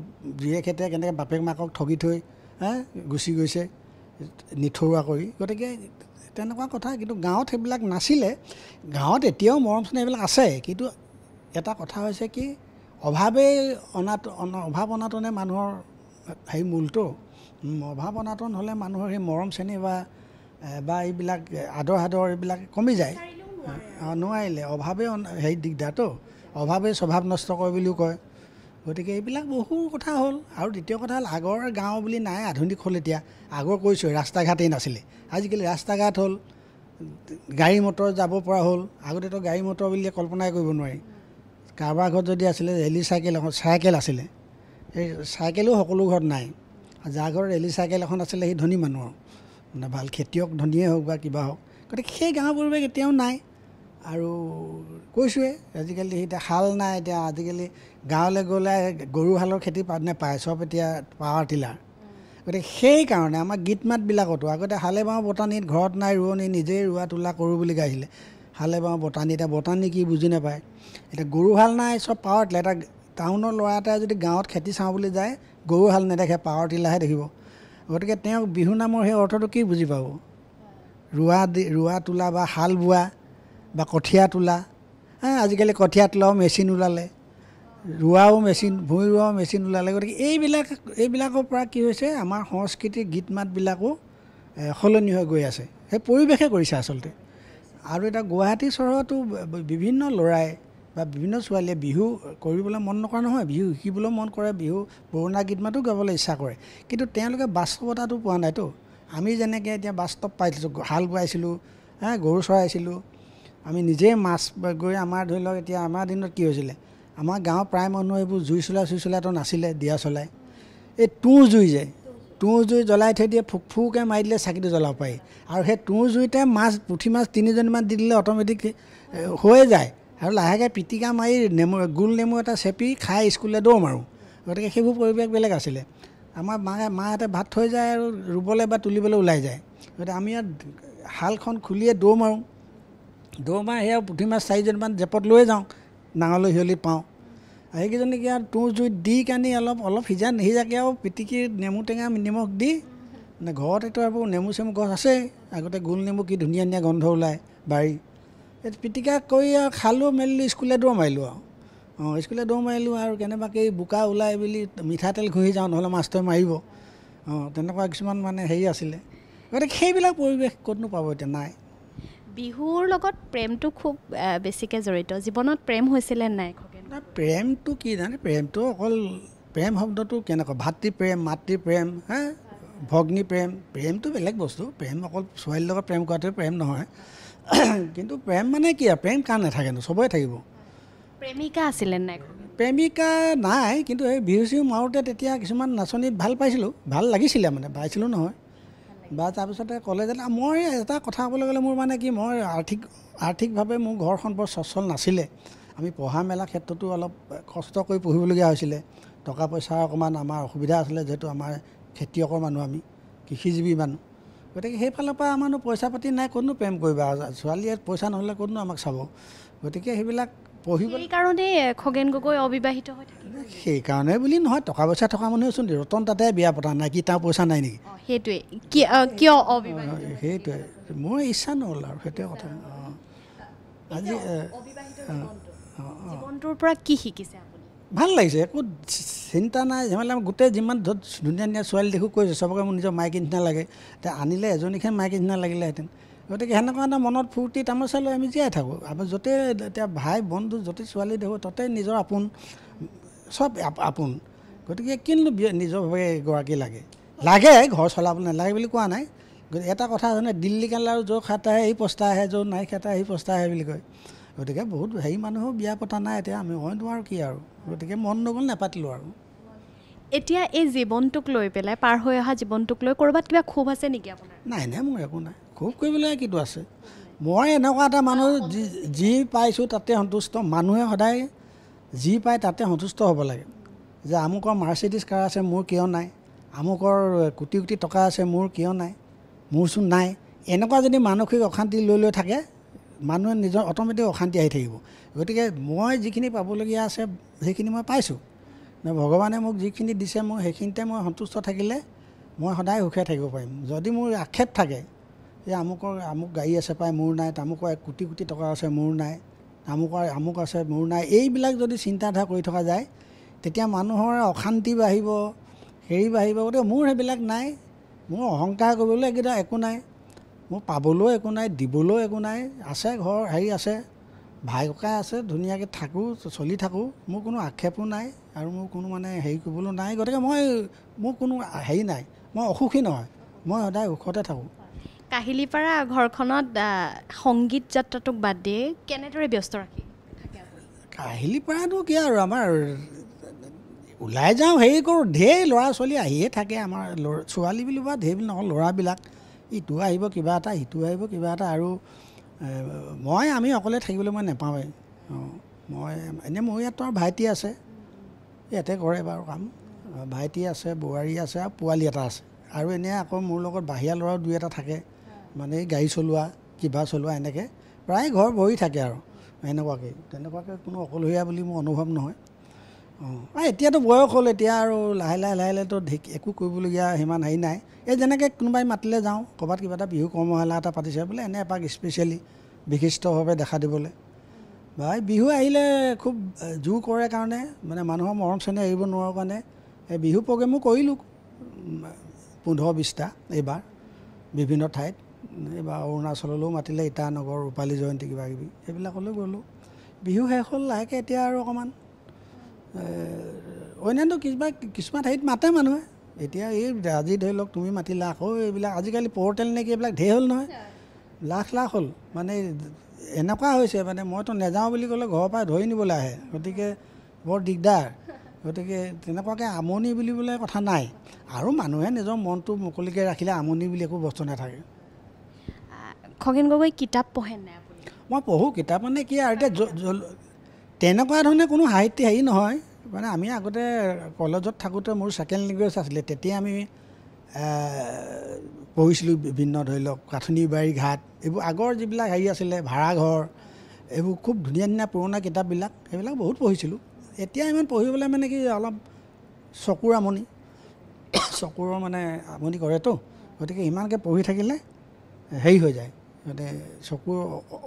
জীয়েকহেঁতে কেনেকৈ বাপেক মাকক ঠগি থৈ হে গুচি গৈছে নিথৰুৱা কৰি গতিকে তেনেকুৱা কথা কিন্তু গাঁৱত সেইবিলাক নাছিলে গাঁৱত এতিয়াও মৰম চেনেহবিলাক আছে কিন্তু এটা কথা হৈছে কি অভাৱেই অনাত অভাৱ অনাটনে মানুহৰ সেই মূলটো অভাৱ অনাটন হ'লে মানুহৰ সেই মৰম চেনেহ বা বা এইবিলাক আদৰ সাদৰ এইবিলাক কমি যায় নোৱাৰিলে অভাৱেই সেই দিগদাৰটো অভাৱেই স্বভাৱ নষ্ট কৰে বুলিও কয় গতিকে এইবিলাক বহু কথা হ'ল আৰু দ্বিতীয় কথা হ'ল আগৰ গাঁও বুলি নাই আধুনিক হ'ল এতিয়া আগৰ কৈছোঁ ৰাস্তা ঘাটেই নাছিলে আজিকালি ৰাস্তা ঘাট হ'ল গাড়ী মটৰ যাব পৰা হ'ল আগতেতো গাড়ী মটৰ বুলি কল্পনাই কৰিব নোৱাৰি কাৰোবাৰ ঘৰত যদি আছিলে ৰেলী চাইকেল এখন চাইকেল আছিলে সেই চাইকেলো সকলো ঘৰত নাই যাৰ ঘৰত ৰেলী চাইকেল এখন আছিলে সেই ধনী মানুহৰ মানে ভাল খেতিয়ক ধনীয়ে হওক বা কিবা হওক গতিকে সেই গাঁৱৰ পৰিৱেশ এতিয়াও নাই আৰু কৈছোঁৱে আজিকালি এতিয়া হাল নাই এতিয়া আজিকালি গাঁৱলৈ গ'লে গৰুহালৰ খেতি নে পায় চব এতিয়া পাৱাৰ টিলাৰ গতিকে সেইকাৰণে আমাৰ গীত মাতবিলাকতো আগতে হালে বাওঁ বটানিত ঘৰত নাই ৰোৱনি নিজেই ৰোৱা তোলা কৰোঁ বুলি গাইছিলে হালে বাওঁ বটানী এতিয়া বটানী কি বুজি নাপায় এতিয়া গৰু হাল নাই চব পাৱাৰ টিলাৰ এতিয়া টাউনৰ ল'ৰা এটাই যদি গাঁৱত খেতি চাওঁ বুলি যায় গৰু হাল নেদেখে পাৱাৰ টিলাৰহে দেখিব গতিকে তেওঁক বিহু নামৰ সেই অৰ্থটো কি বুজি পাব ৰোৱা দি ৰোৱা তোলা বা হাল বোৱা বা কঠীয়া তোলা আজিকালি কঠীয়া তোলাও মেচিন ওলালে ৰোৱাও মেচিন ভূঁই ৰোৱাও মেচিন ওলালে গতিকে এইবিলাক এইবিলাকৰ পৰা কি হৈছে আমাৰ সংস্কৃতিৰ গীত মাতবিলাকো সলনি হৈ গৈ আছে সেই পৰিৱেশে কৰিছে আচলতে আৰু এটা গুৱাহাটী চহৰতো বিভিন্ন ল'ৰাই বা বিভিন্ন ছোৱালীয়ে বিহু কৰিবলৈ মন নকৰা নহয় বিহু শিকিবলৈও মন কৰে বিহু পুৰণা গীত মাতো গাবলৈ ইচ্ছা কৰে কিন্তু তেওঁলোকে বাস্তৱতাটো পোৱা নাইতো আমি যেনেকৈ এতিয়া বাস্তৱ পাইছিলোঁ হাল বোৱাইছিলোঁ হা গৰু চৰাইছিলোঁ আমি নিজেই মাছ গৈ আমাৰ ধৰি লওক এতিয়া আমাৰ দিনত কি হৈছিলে আমাৰ গাঁৱৰ প্ৰায় মানুহ এইবোৰ জুই চলাই চুই চলাইতো নাছিলে দিয়া চলাই এই তুঁহ জুই যায় তুঁহ জুই জ্বলাই থৈ দিয়ে ফুক ফুককৈ মাৰি দিলে চাকিটো জ্বলাব পাৰি আৰু সেই তুঁহ জুইতে মাছ পুঠি মাছ তিনিজনীমান দি দিলে অট'মেটিক হৈয়ে যায় আৰু লাহেকৈ পিটিকা মাৰি নেমু গোল নেমু এটা চেপি খাই স্কুললৈ দৌৰ মাৰোঁ গতিকে সেইবোৰ পৰিৱেশ বেলেগ আছিলে আমাৰ মাহে মাহঁতে ভাত থৈ যায় আৰু ৰুবলৈ বা তুলিবলৈ ওলাই যায় গতিকে আমি ইয়াত শালখন খুলিয়ে দৌৰ মাৰোঁ দৌৰ মাৰি সেয়া পুঠি মাছ চাৰিজনীমান জেপত লৈয়ে যাওঁ নাঙলৈ হিয়লি পাওঁ সেইকেইজনী আৰু তুঁহ জুইত দি কানি অলপ অলপ সিজা নিসিজাকৈ আৰু পিটিকি নেমু টেঙা নিমখ দি মানে ঘৰত এইটো আৰু নেমু চেমু গছ আছেই আগতে গোল নেমু কি ধুনীয়া ধুনীয়া গোন্ধ ওলায় বাৰী এই পিটিকা কৰি আৰু খালোঁ মেলিলোঁ স্কুলে দৌৰ মাৰিলোঁ আৰু অঁ স্কুলে দৌৰ মাৰিলোঁ আৰু কেনেবাকৈ বোকা ওলাই বুলি মিঠাতেল ঘঁহি যাওঁ নহ'লে মাছটোৱে মাৰিব অঁ তেনেকুৱা কিছুমান মানে হেৰি আছিলে গতিকে সেইবিলাক পৰিৱেশ ক'তনো পাব এতিয়া নাই বিহুৰ লগত প্ৰেমটো খুব বেছিকৈ জড়িত জীৱনত প্ৰেম হৈছিলে নাই খুব এটা প্ৰেমটো কি জানে প্ৰেমটো অকল প্ৰেম শব্দটো কেনেকুৱা ভাতৃ প্ৰেম মাতৃ প্ৰেম হে ভগ্নী প্ৰেম প্ৰেমটো বেলেগ বস্তু প্ৰেম অকল ছোৱালীৰ লগত প্ৰেম কৰাটোৱে প্ৰেম নহয় কিন্তু প্ৰেম মানে কি আৰু প্ৰেম কাৰণ নাথাকেনো চবেই থাকিব প্ৰেমিকা আছিলে নাই প্ৰেমিকা নাই কিন্তু এই বিহু চিহু মাৰোঁতে তেতিয়া কিছুমান নাচনীত ভাল পাইছিলোঁ ভাল লাগিছিলে মানে পাইছিলোঁ নহয় বা তাৰপিছতে ক'লে যেন মই এটা কথা ক'বলৈ গ'লে মোৰ মানে কি মই আৰ্থিক আৰ্থিকভাৱে মোৰ ঘৰখন বৰ স্বচ্ছল নাছিলে আমি পঢ়া মেলা ক্ষেত্ৰতো অলপ কষ্ট কৰি পঢ়িবলগীয়া হৈছিলে টকা পইচাৰ অকণমান আমাৰ অসুবিধা আছিলে যিহেতু আমাৰ খেতিয়কৰ মানুহ আমি কৃষিজীৱী মানুহ গতিকে সেইফালৰ পৰা আমাৰনো পইচা পাতি নাই ক'তনো প্ৰেম কৰিবা কৰিব ছোৱালীয়ে পইচা নহ'লে ক'তনো আমাক চাব গতিকে সেইবিলাক পঢ়িব কাৰণেই খগেন গগৈ অবিবাহিত হৈ সেইকাৰণে বুলি নহয় টকা পইচা থকা মানুহে চোন ৰতন তাতে বিয়া পতা নাই কি তাৰ পইচা নাই নেকি সেইটোৱে কিয় সেইটোৱে মোৰ ইচ্ছা নহ'ল আৰু সেইটোৱে কথা অঁ আজি জীৱনটোৰ পৰা কি শিকিছে ভাল লাগিছে একো চিন্তা নাই ধেমালি আমি গোটেই যিমান য'ত ধুনীয়া ধুনীয়া ছোৱালী দেখো কৈছোঁ চবকে মোৰ নিজৰ মাইকী নিচিনা লাগে এতিয়া আনিলে এজনীকহে মাইকী নিচিনা লাগিলেহেঁতেন গতিকে সেনেকুৱা এটা মনত ফূৰ্তি তামাচা লৈ আমি জীয়াই থাকোঁ আৰু য'তে এতিয়া ভাই বন্ধু য'তে ছোৱালী দেখোঁ ততে নিজৰ আপোন চব আপোন গতিকে কিনো নিজৰভাৱে এগৰাকী লাগে লাগে ঘৰ চলাবলৈ নালাগে বুলি কোৱা নাই এটা কথা জানে দিল্লী কালে আৰু য'ৰ খাটাহে এই আহে য'ৰ নাই খাটাহে সেই আহে বুলি কয় গতিকে বহুত হেৰি মানুহেও বিয়া পতা নাই এতিয়া আমি মইতো আৰু কি আৰু গতিকে মন নগ'ল নেপাতিলোঁ আৰু এতিয়া এই জীৱনটোক লৈ পেলাই পাৰ হৈ অহা জীৱনটোক লৈ ক'ৰবাত কিবা ক্ষোভ আছে নেকি আপোনাৰ নাই নাই মোৰ একো নাই ক্ষোভ কৰিবলৈ কিটো আছে মই এনেকুৱা এটা মানুহ যি যি পাইছোঁ তাতে সন্তুষ্ট মানুহে সদায় যি পায় তাতে সন্তুষ্ট হ'ব লাগে যে আমুকৰ মাৰ্চিডিছ কাৰ আছে মোৰ কিয় নাই আমুকৰ কোটি কোটি টকা আছে মোৰ কিয় নাই মোৰচোন নাই এনেকুৱা যদি মানসিক অশান্তি লৈ লৈ থাকে মানুহে নিজৰ অট'মেটিক অশান্তি আহি থাকিব গতিকে মই যিখিনি পাবলগীয়া আছে সেইখিনি মই পাইছোঁ ভগৱানে মোক যিখিনি দিছে মোৰ সেইখিনিতে মই সন্তুষ্ট থাকিলে মই সদায় সুখে থাকিব পাৰিম যদি মোৰ আক্ষেপ থাকে যে আমুকৰ আমুক গাড়ী আছে পায় মোৰ নাই তামুকৰ এক কোটি কোটি টকা আছে মোৰ নাই আমুকৰ আমুক আছে মোৰ নাই এইবিলাক যদি চিন্তাধাৰা কৰি থকা যায় তেতিয়া মানুহৰ অশান্তি বাঢ়িব হেৰি বাঢ়িব গতিকে মোৰ সেইবিলাক নাই মোৰ অহংকাৰ কৰিবলৈ এইকেইটা একো নাই মোৰ পাবলৈও একো নাই দিবলৈও একো নাই আছে ঘৰ হেৰি আছে ভাই ককাই আছে ধুনীয়াকৈ থাকোঁ চলি থাকোঁ মোৰ কোনো আক্ষেপো নাই আৰু মোৰ কোনো মানে হেৰি কৰিবলৈও নাই গতিকে মই মোৰ কোনো হেৰি নাই মই অসুখী নহয় মই সদায় ওখতে থাকোঁ কাহিলীপাৰা ঘৰখনত সংগীত যাত্ৰাটোক বাদ দিয়ে কেনেদৰে ব্যস্ত ৰাখি কাহিলীপাৰাটো কি আৰু আমাৰ ওলাই যাওঁ হেৰি কৰোঁ ঢেৰ ল'ৰা ছোৱালী আহিয়ে থাকে আমাৰ ছোৱালী বুলি বা ঢেৰ বুলি নহয় ল'ৰাবিলাক ইটো আহিব কিবা এটা সিটো আহিব কিবা এটা আৰু মই আমি অকলে থাকিবলৈ মই নাপাওঁৱেই অঁ মই এনেই মোৰ ইয়াত আৰু ভাইটি আছে ইয়াতে কৰে বাৰু কাম ভাইটি আছে বোৱাৰী আছে আৰু পোৱালি এটা আছে আৰু এনেই আকৌ মোৰ লগত বাহিৰা ল'ৰাও দুই এটা থাকে মানে গাড়ী চলোৱা কিবা চলোৱা এনেকৈ প্ৰায় ঘৰ ভৰি থাকে আৰু এনেকুৱাকৈ তেনেকুৱাকৈ কোনো অকলশৰীয়া বুলি মোৰ অনুভৱ নহয় অঁ এতিয়াতো বয়স হ'ল এতিয়া আৰু লাহে লাহে লাহে লাহেতো ঢেঁকী একো কৰিবলগীয়া সিমান হেৰি নাই এই যেনেকৈ কোনোবাই মাতিলে যাওঁ ক'ৰবাত কিবা এটা বিহু কৰ্মশালা এটা পাতিছে বোলে এনে এপাক স্পেচিয়েলি বিশিষ্টভাৱে দেখা দিবলৈ বা এই বিহু আহিলে খুব জোৰ কৰে কাৰণে মানে মানুহৰ মৰম চেনে এৰিব নোৱাৰোঁ কাৰণে এই বিহু প্ৰগ্ৰেমো কৰিলোঁ পোন্ধৰ বিছটা এইবাৰ বিভিন্ন ঠাইত এইবাৰ অৰুণাচললৈও মাতিলে ইটানগৰ ৰূপালী জয়ন্তী কিবাকিবি সেইবিলাকলৈ গ'লোঁ বিহু শেষ হ'ল লাহেকৈ এতিয়া আৰু অকণমান অন্যান্য কিবা কিছুমান ঠাইত মাতে মানুহে এতিয়া এই আজি ধৰি লওক তুমি মাতি লাখ আকৌ এইবিলাক আজিকালি পৰ্টেল নেকি এইবিলাক ঢেৰ হ'ল নহয় লাখ লাখ হ'ল মানে এনেকুৱা হৈছে মানে মইতো নেযাওঁ বুলি ক'লে ঘৰৰ পৰা ধৰি নিবলৈ আহে গতিকে বৰ দিগদাৰ গতিকে তেনেকুৱাকৈ আমনি বুলিবলৈ কথা নাই আৰু মানুহে নিজৰ মনটো মুকলিকৈ ৰাখিলে আমনি বুলি একো বস্তু নাথাকে খগেন গগৈ কিতাপ পঢ়ে নাই মই পঢ়োঁ কিতাপ মানে কি আৰু এতিয়া তেনেকুৱা ধৰণে কোনো সাহিত্য হেৰি নহয় মানে আমি আগতে কলেজত থাকোঁতে মোৰ ছেকেণ্ড লেংগুৱেজ আছিলে তেতিয়া আমি পঢ়িছিলোঁ বিভিন্ন ধৰি লওক কাঠনিবাৰী ঘাট এইবোৰ আগৰ যিবিলাক হেৰি আছিলে ভাড়াঘৰ এইবোৰ খুব ধুনীয়া ধুনীয়া পুৰণা কিতাপবিলাক সেইবিলাক বহুত পঢ়িছিলোঁ এতিয়া ইমান পঢ়িবলৈ মানে কি অলপ চকুৰ আমনি চকুৰ মানে আমনি কৰেতো গতিকে ইমানকৈ পঢ়ি থাকিলে হেৰি হৈ যায় মানে চকুৰ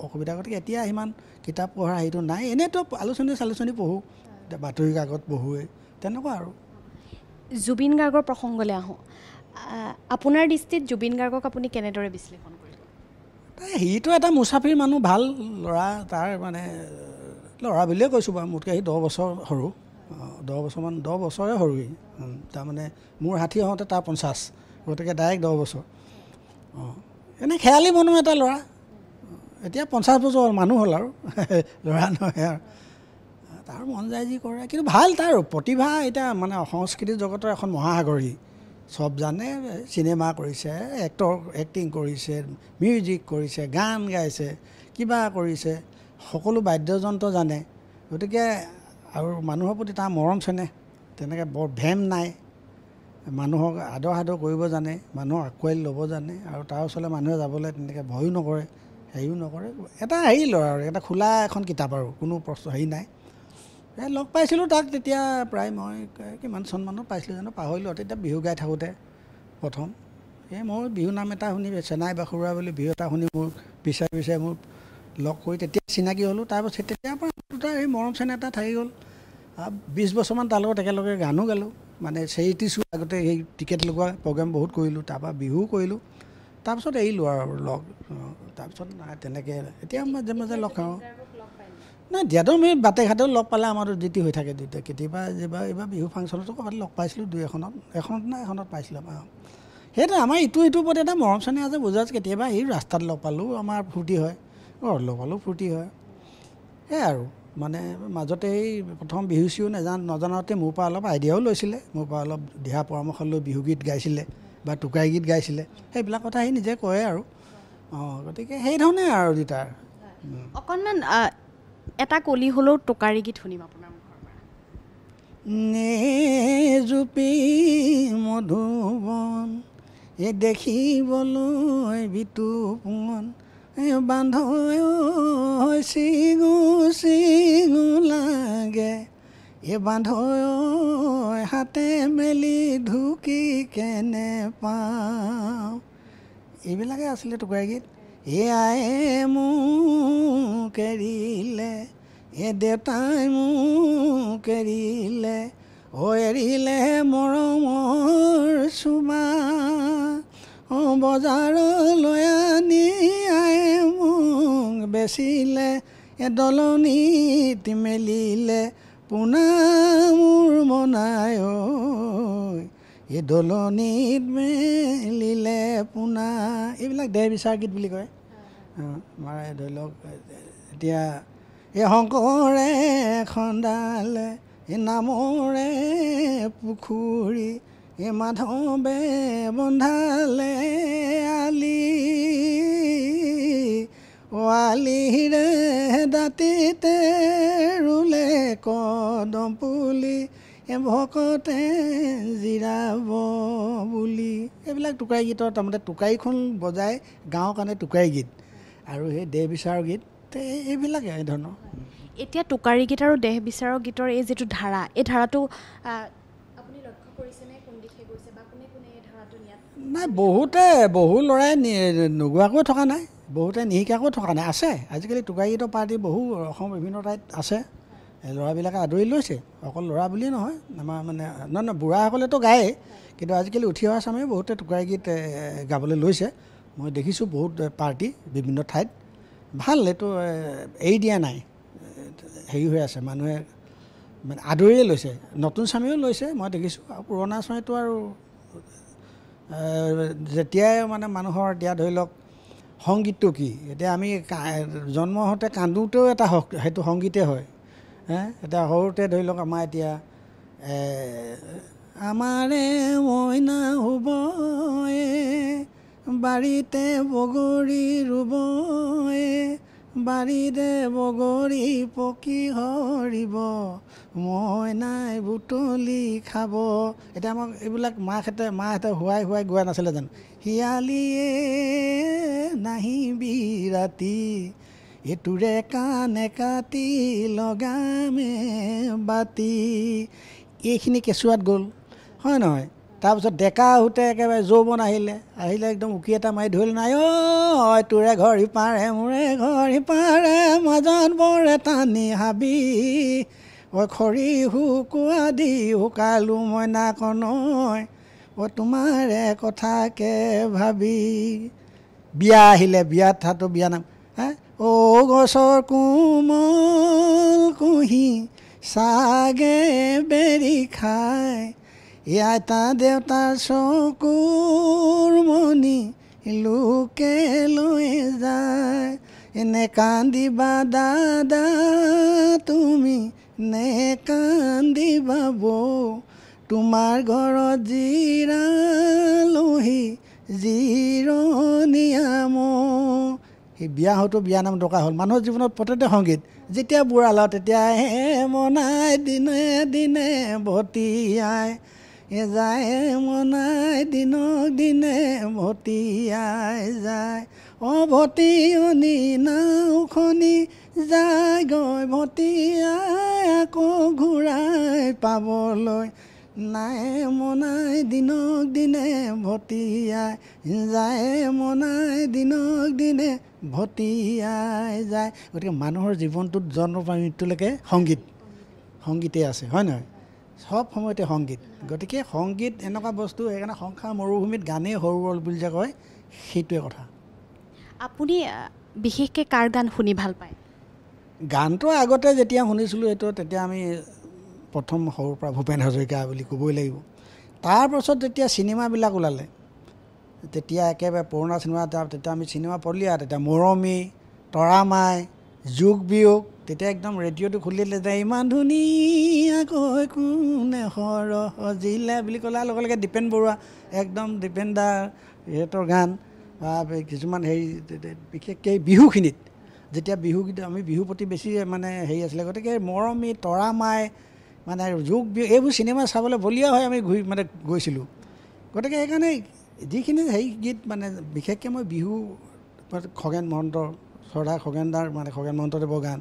অসুবিধা গতিকে এতিয়া সিমান কিতাপ পঢ়াৰ হেৰিটো নাই এনেইতো আলোচনী চালোচনী পঢ়োঁ বাতৰি কাকত পঢ়োৱেই তেনেকুৱা আৰু জুবিন গাৰ্গৰ প্ৰসংগলৈ আহোঁ আপোনাৰ দৃষ্টিত জুবিন গাৰ্গক আপুনি কেনেদৰে বিশ্লেষণ কৰিব সিটো এটা মুছাফিৰ মানুহ ভাল ল'ৰা তাৰ মানে ল'ৰা বুলিয়ে কৈছোঁ বাৰু মোতকৈ সি দহ বছৰ সৰু দহ বছৰমান দহ বছৰে সৰুৱেই তাৰমানে মোৰ ষাঠি হওঁতে তাৰ পঞ্চাছ গতিকে ডাইৰেক্ট দহ বছৰ অঁ এনে খেয়ালি মানুহ এটা ল'ৰা এতিয়া পঞ্চাছ বছৰ মানুহ হ'ল আৰু ল'ৰা নহয় আৰু তাৰ মন যায় যি কৰে কিন্তু ভাল তাৰ প্ৰতিভা এতিয়া মানে সংস্কৃতি জগতৰ এখন মহাসাগৰী চব জানে চিনেমা কৰিছে এক্টৰ এক্টিং কৰিছে মিউজিক কৰিছে গান গাইছে কিবা কৰিছে সকলো বাদ্যযন্ত্ৰ জানে গতিকে আৰু মানুহৰ প্ৰতি তাৰ মৰম চেনেহ তেনেকৈ বৰ ভেম নাই মানুহক আদৰ সাদৰ কৰিব জানে মানুহক আঁকোৱালি ল'ব জানে আৰু তাৰ ওচৰলৈ মানুহে যাবলৈ তেনেকৈ ভয়ো নকৰে হেৰিও নকৰে এটা হেৰি ল'ৰা আৰু এটা খোলা এখন কিতাপ আৰু কোনো প্ৰশ্ন হেৰি নাই লগ পাইছিলোঁ তাক তেতিয়া প্ৰায় মই কিমান চনমানত পাইছিলোঁ জানো পাহৰিলোঁ তেতিয়া বিহু গাই থাকোঁতে প্ৰথম এই মোৰ বিহু নাম এটা শুনি চেনাই বাসুৰা বুলি বিহু এটা শুনি মোৰ বিচাৰি বিচাৰি মোৰ লগ কৰি তেতিয়া চিনাকি হ'লোঁ তাৰপাছত তেতিয়াৰ পৰা দুটা এই মৰম চেনে এটা থাকি গ'ল বিছ বছৰমান তাৰ লগত একেলগে গানো গালোঁ মানে চেৰিটিছো আগতে সেই টিকেট লগোৱা প্ৰগ্ৰেম বহুত কৰিলোঁ তাৰপৰা বিহু কৰিলোঁ তাৰপিছত এৰিলোঁ আৰু লগ তাৰপিছত তেনেকৈ এতিয়া মাজে মাজে লগ খাওঁ নাই দিয়াটো আমি বাটে ঘাটেও লগ পালে আমাৰতো যিটি হৈ থাকে দুয়োটা কেতিয়াবা যেবা এইবাৰ বিহু ফাংচনতো ক'ৰবাত লগ পাইছিলোঁ দুই এখনত এখনত নাই এখনত পাইছিলোঁ আমাৰ সেইটো আমাৰ ইটো ইটোৰ প্ৰতি এটা মৰম চেনেহ আছে বুজা বুজাছ কেতিয়াবা এই ৰাস্তাত লগ পালেও আমাৰ ফূৰ্তি হয় ঘৰত লগ পালেও ফূৰ্তি হয় সেয়াই আৰু মানে মাজতে এই প্ৰথম বিহু চিহু নাজান নজানাতে মোৰ পৰা অলপ আইডিয়াও লৈছিলে মোৰ পৰা অলপ দিহা পৰামৰ্শ লৈ বিহু গীত গাইছিলে বা টুকাই গীত গাইছিলে সেইবিলাক কথা সি নিজে কয় আৰু অঁ গতিকে সেইধৰণে আৰু দুটাৰ অকণমান এটা কলি হ'লেও টোকাৰী গীত শুনিম আপোনাৰ মধুবন এই দেখিবলৈ বিতুপন বান্ধ চিঙো চিঙো লাগে এ বান্ধ হাতে মেলি ঢুকি কেনে পাওঁ এইবিলাকে আছিলে টুকুৰা গীত এয়াই মোক এৰিলে এ দেউতাই মোক এৰিলে অ এৰিলে মৰমৰ চুমা অঁ বজাৰলৈ আনি আই মোক বেচিলে দলনিত মেলিলে পোনা মোৰ মনাই ঐ এদলনীত মেলিলে পোনা এইবিলাক দেহ বিচাৰ গীত বুলি কয় আমাৰ ধৰি লওক এতিয়া এই শংকৰে খন্দালে এই নামৰে পুখুৰী এ মাধৱে বন্ধালে আলি ৱালিৰে দাঁতিতে ৰুলে কদম পুলি এ ভকতে জিৰাব বুলি এইবিলাক টোকাৰি গীতৰ তাৰমানে টোকাৰীখন বজাই গাঁৱৰ কাৰণে টোকাৰী গীত আৰু সেই দেহ বিচাৰৰ গীত এইবিলাকে ধৰণৰ এতিয়া টোকাৰী গীত আৰু দেহ বিচাৰৰ গীতৰ এই যিটো ধাৰা এই ধাৰাটো নাই বহুতে বহু ল'ৰাই নি নোগোৱাকৈ থকা নাই বহুতে নিশিকাকৈ থকা নাই আছে আজিকালি গীতৰ পাৰ্টি বহু অসম বিভিন্ন ঠাইত আছে ল'ৰাবিলাকে আদৰি লৈছে অকল ল'ৰা বুলিয়ে নহয় আমাৰ মানে নহয় নহয় বুঢ়াসকলেতো গায়েই কিন্তু আজিকালি উঠি অহা চামে বহুতে টোকাৰী গীত গাবলৈ লৈছে মই দেখিছোঁ বহুত পাৰ্টি বিভিন্ন ঠাইত ভাল এইটো এৰি দিয়া নাই হেৰি হৈ আছে মানুহে মানে আদৰিয়ে লৈছে নতুন স্বামীও লৈছে মই দেখিছোঁ আৰু পুৰণা স্বামীটো আৰু যেতিয়াই মানে মানুহৰ এতিয়া ধৰি লওক সংগীতটো কি এতিয়া আমি জন্ম হওঁতে কান্দোতেও এটা সেইটো সংগীতে হয় এতিয়া সৰুতে ধৰি লওক আমাৰ এতিয়া আমাৰে মইনা হ'ব বাৰীতে বগৰী ৰুব বাৰীৰে বগৰী পকী সৰিব মই নাই বুটলি খাব এতিয়া আমাক এইবিলাক মাকহঁতে মাহঁতে হোৱাই হোৱাই গোৱা নাছিলে জানো শিয়ালিয়ে নাহিবি ৰাতি এইটোৰে কাণে কাটি লগামে বাতি এইখিনি কেঁচুৱাত গ'ল হয় নহয় তাৰপিছত ডেকা আহোঁতে একেবাৰে যৌৱন আহিলে আহিলে একদম উকি এটা মাৰি ধৰিলে নাই অই তোৰে ঘৰ ইপাৰে মোৰে ঘৰ ইপাৰে মাজত বৰ টানি হাবি অই খৰি শুকুৱা দি শুকালোঁ মই নাকনৈ অই তোমাৰে কথাকে ভাবি বিয়া আহিলে বিয়াত থাতো বিয়া নাম হে অ' গছৰ কোমল কুঁহি চাগে বেৰি খায় ইয়াতা দেউতাৰ চকুৰ মণি লোকে লৈ যায় এনে কান্দিবা দাদা তুমি নে কান্দিবা বৌ তোমাৰ ঘৰত জিৰালোহি জিৰণীয়া ম সেই বিয়া হওঁতেও বিয়া নাম দৰকাৰ হ'ল মানুহৰ জীৱনত প্ৰত্যেকতে সংগীত যেতিয়া বুঢ়া লওঁ তেতিয়া হে মনাই দিনে দিনে ভটিয়াই এ যায় মনাই দিনক দিনে ভতিয়াই যায় অ ভতিয়নি নাওখনি যায় গৈ ভতিয়াই আকৌ ঘূৰাই পাবলৈ নাই মনাই দিনক দিনে ভতিয়াই যায় মনাই দিনক দিনে ভতিয়াই যায় গতিকে মানুহৰ জীৱনটোত জন্মৰ পৰা মৃত্যুলৈকে সংগীত সংগীতেই আছে হয় নহয় চব সময়তে সংগীত গতিকে সংগীত এনেকুৱা বস্তু সেইকাৰণে সংসাৰ মৰুভূমিত গানেই সৰু ৰল বুলি যে কয় সেইটোৱে কথা আপুনি বিশেষকৈ কাৰ গান শুনি ভাল পায় গানটো আগতে যেতিয়া শুনিছিলোঁ সেইটো তেতিয়া আমি প্ৰথম সৰুৰ পৰা ভূপেন হাজৰিকা বুলি ক'বই লাগিব তাৰপাছত যেতিয়া চিনেমাবিলাক ওলালে তেতিয়া একেবাৰে পুৰণা চিনেমা তেতিয়া আমি চিনেমা পলিয়া তেতিয়া মৰমী তৰামাই যোগ বিয়োগ তেতিয়া একদম ৰেডিঅ'টো খুলিলে যে ইমান ধুনীয়াকৈ কোনে সৰহজিলে বুলি ক'লে লগে লগে দীপেন বৰুৱা একদম দীপেন দাৰ সিহঁতৰ গান বা কিছুমান হেৰি বিশেষকৈ বিহুখিনিত যেতিয়া বিহুগীত আমি বিহু প্ৰতি বেছি মানে হেৰি আছিলে গতিকে মৰমী তৰামাই মানে যোগ বিয়োগ এইবোৰ চিনেমা চাবলৈ বলিয়া হয় আমি ঘূৰি মানে গৈছিলোঁ গতিকে সেইকাৰণে যিখিনি হেৰি গীত মানে বিশেষকৈ মই বিহু খগেন মহন্তৰ শ্ৰদ্ধা খগেন দাৰ মানে খগেন মহন্তদেৱৰ গান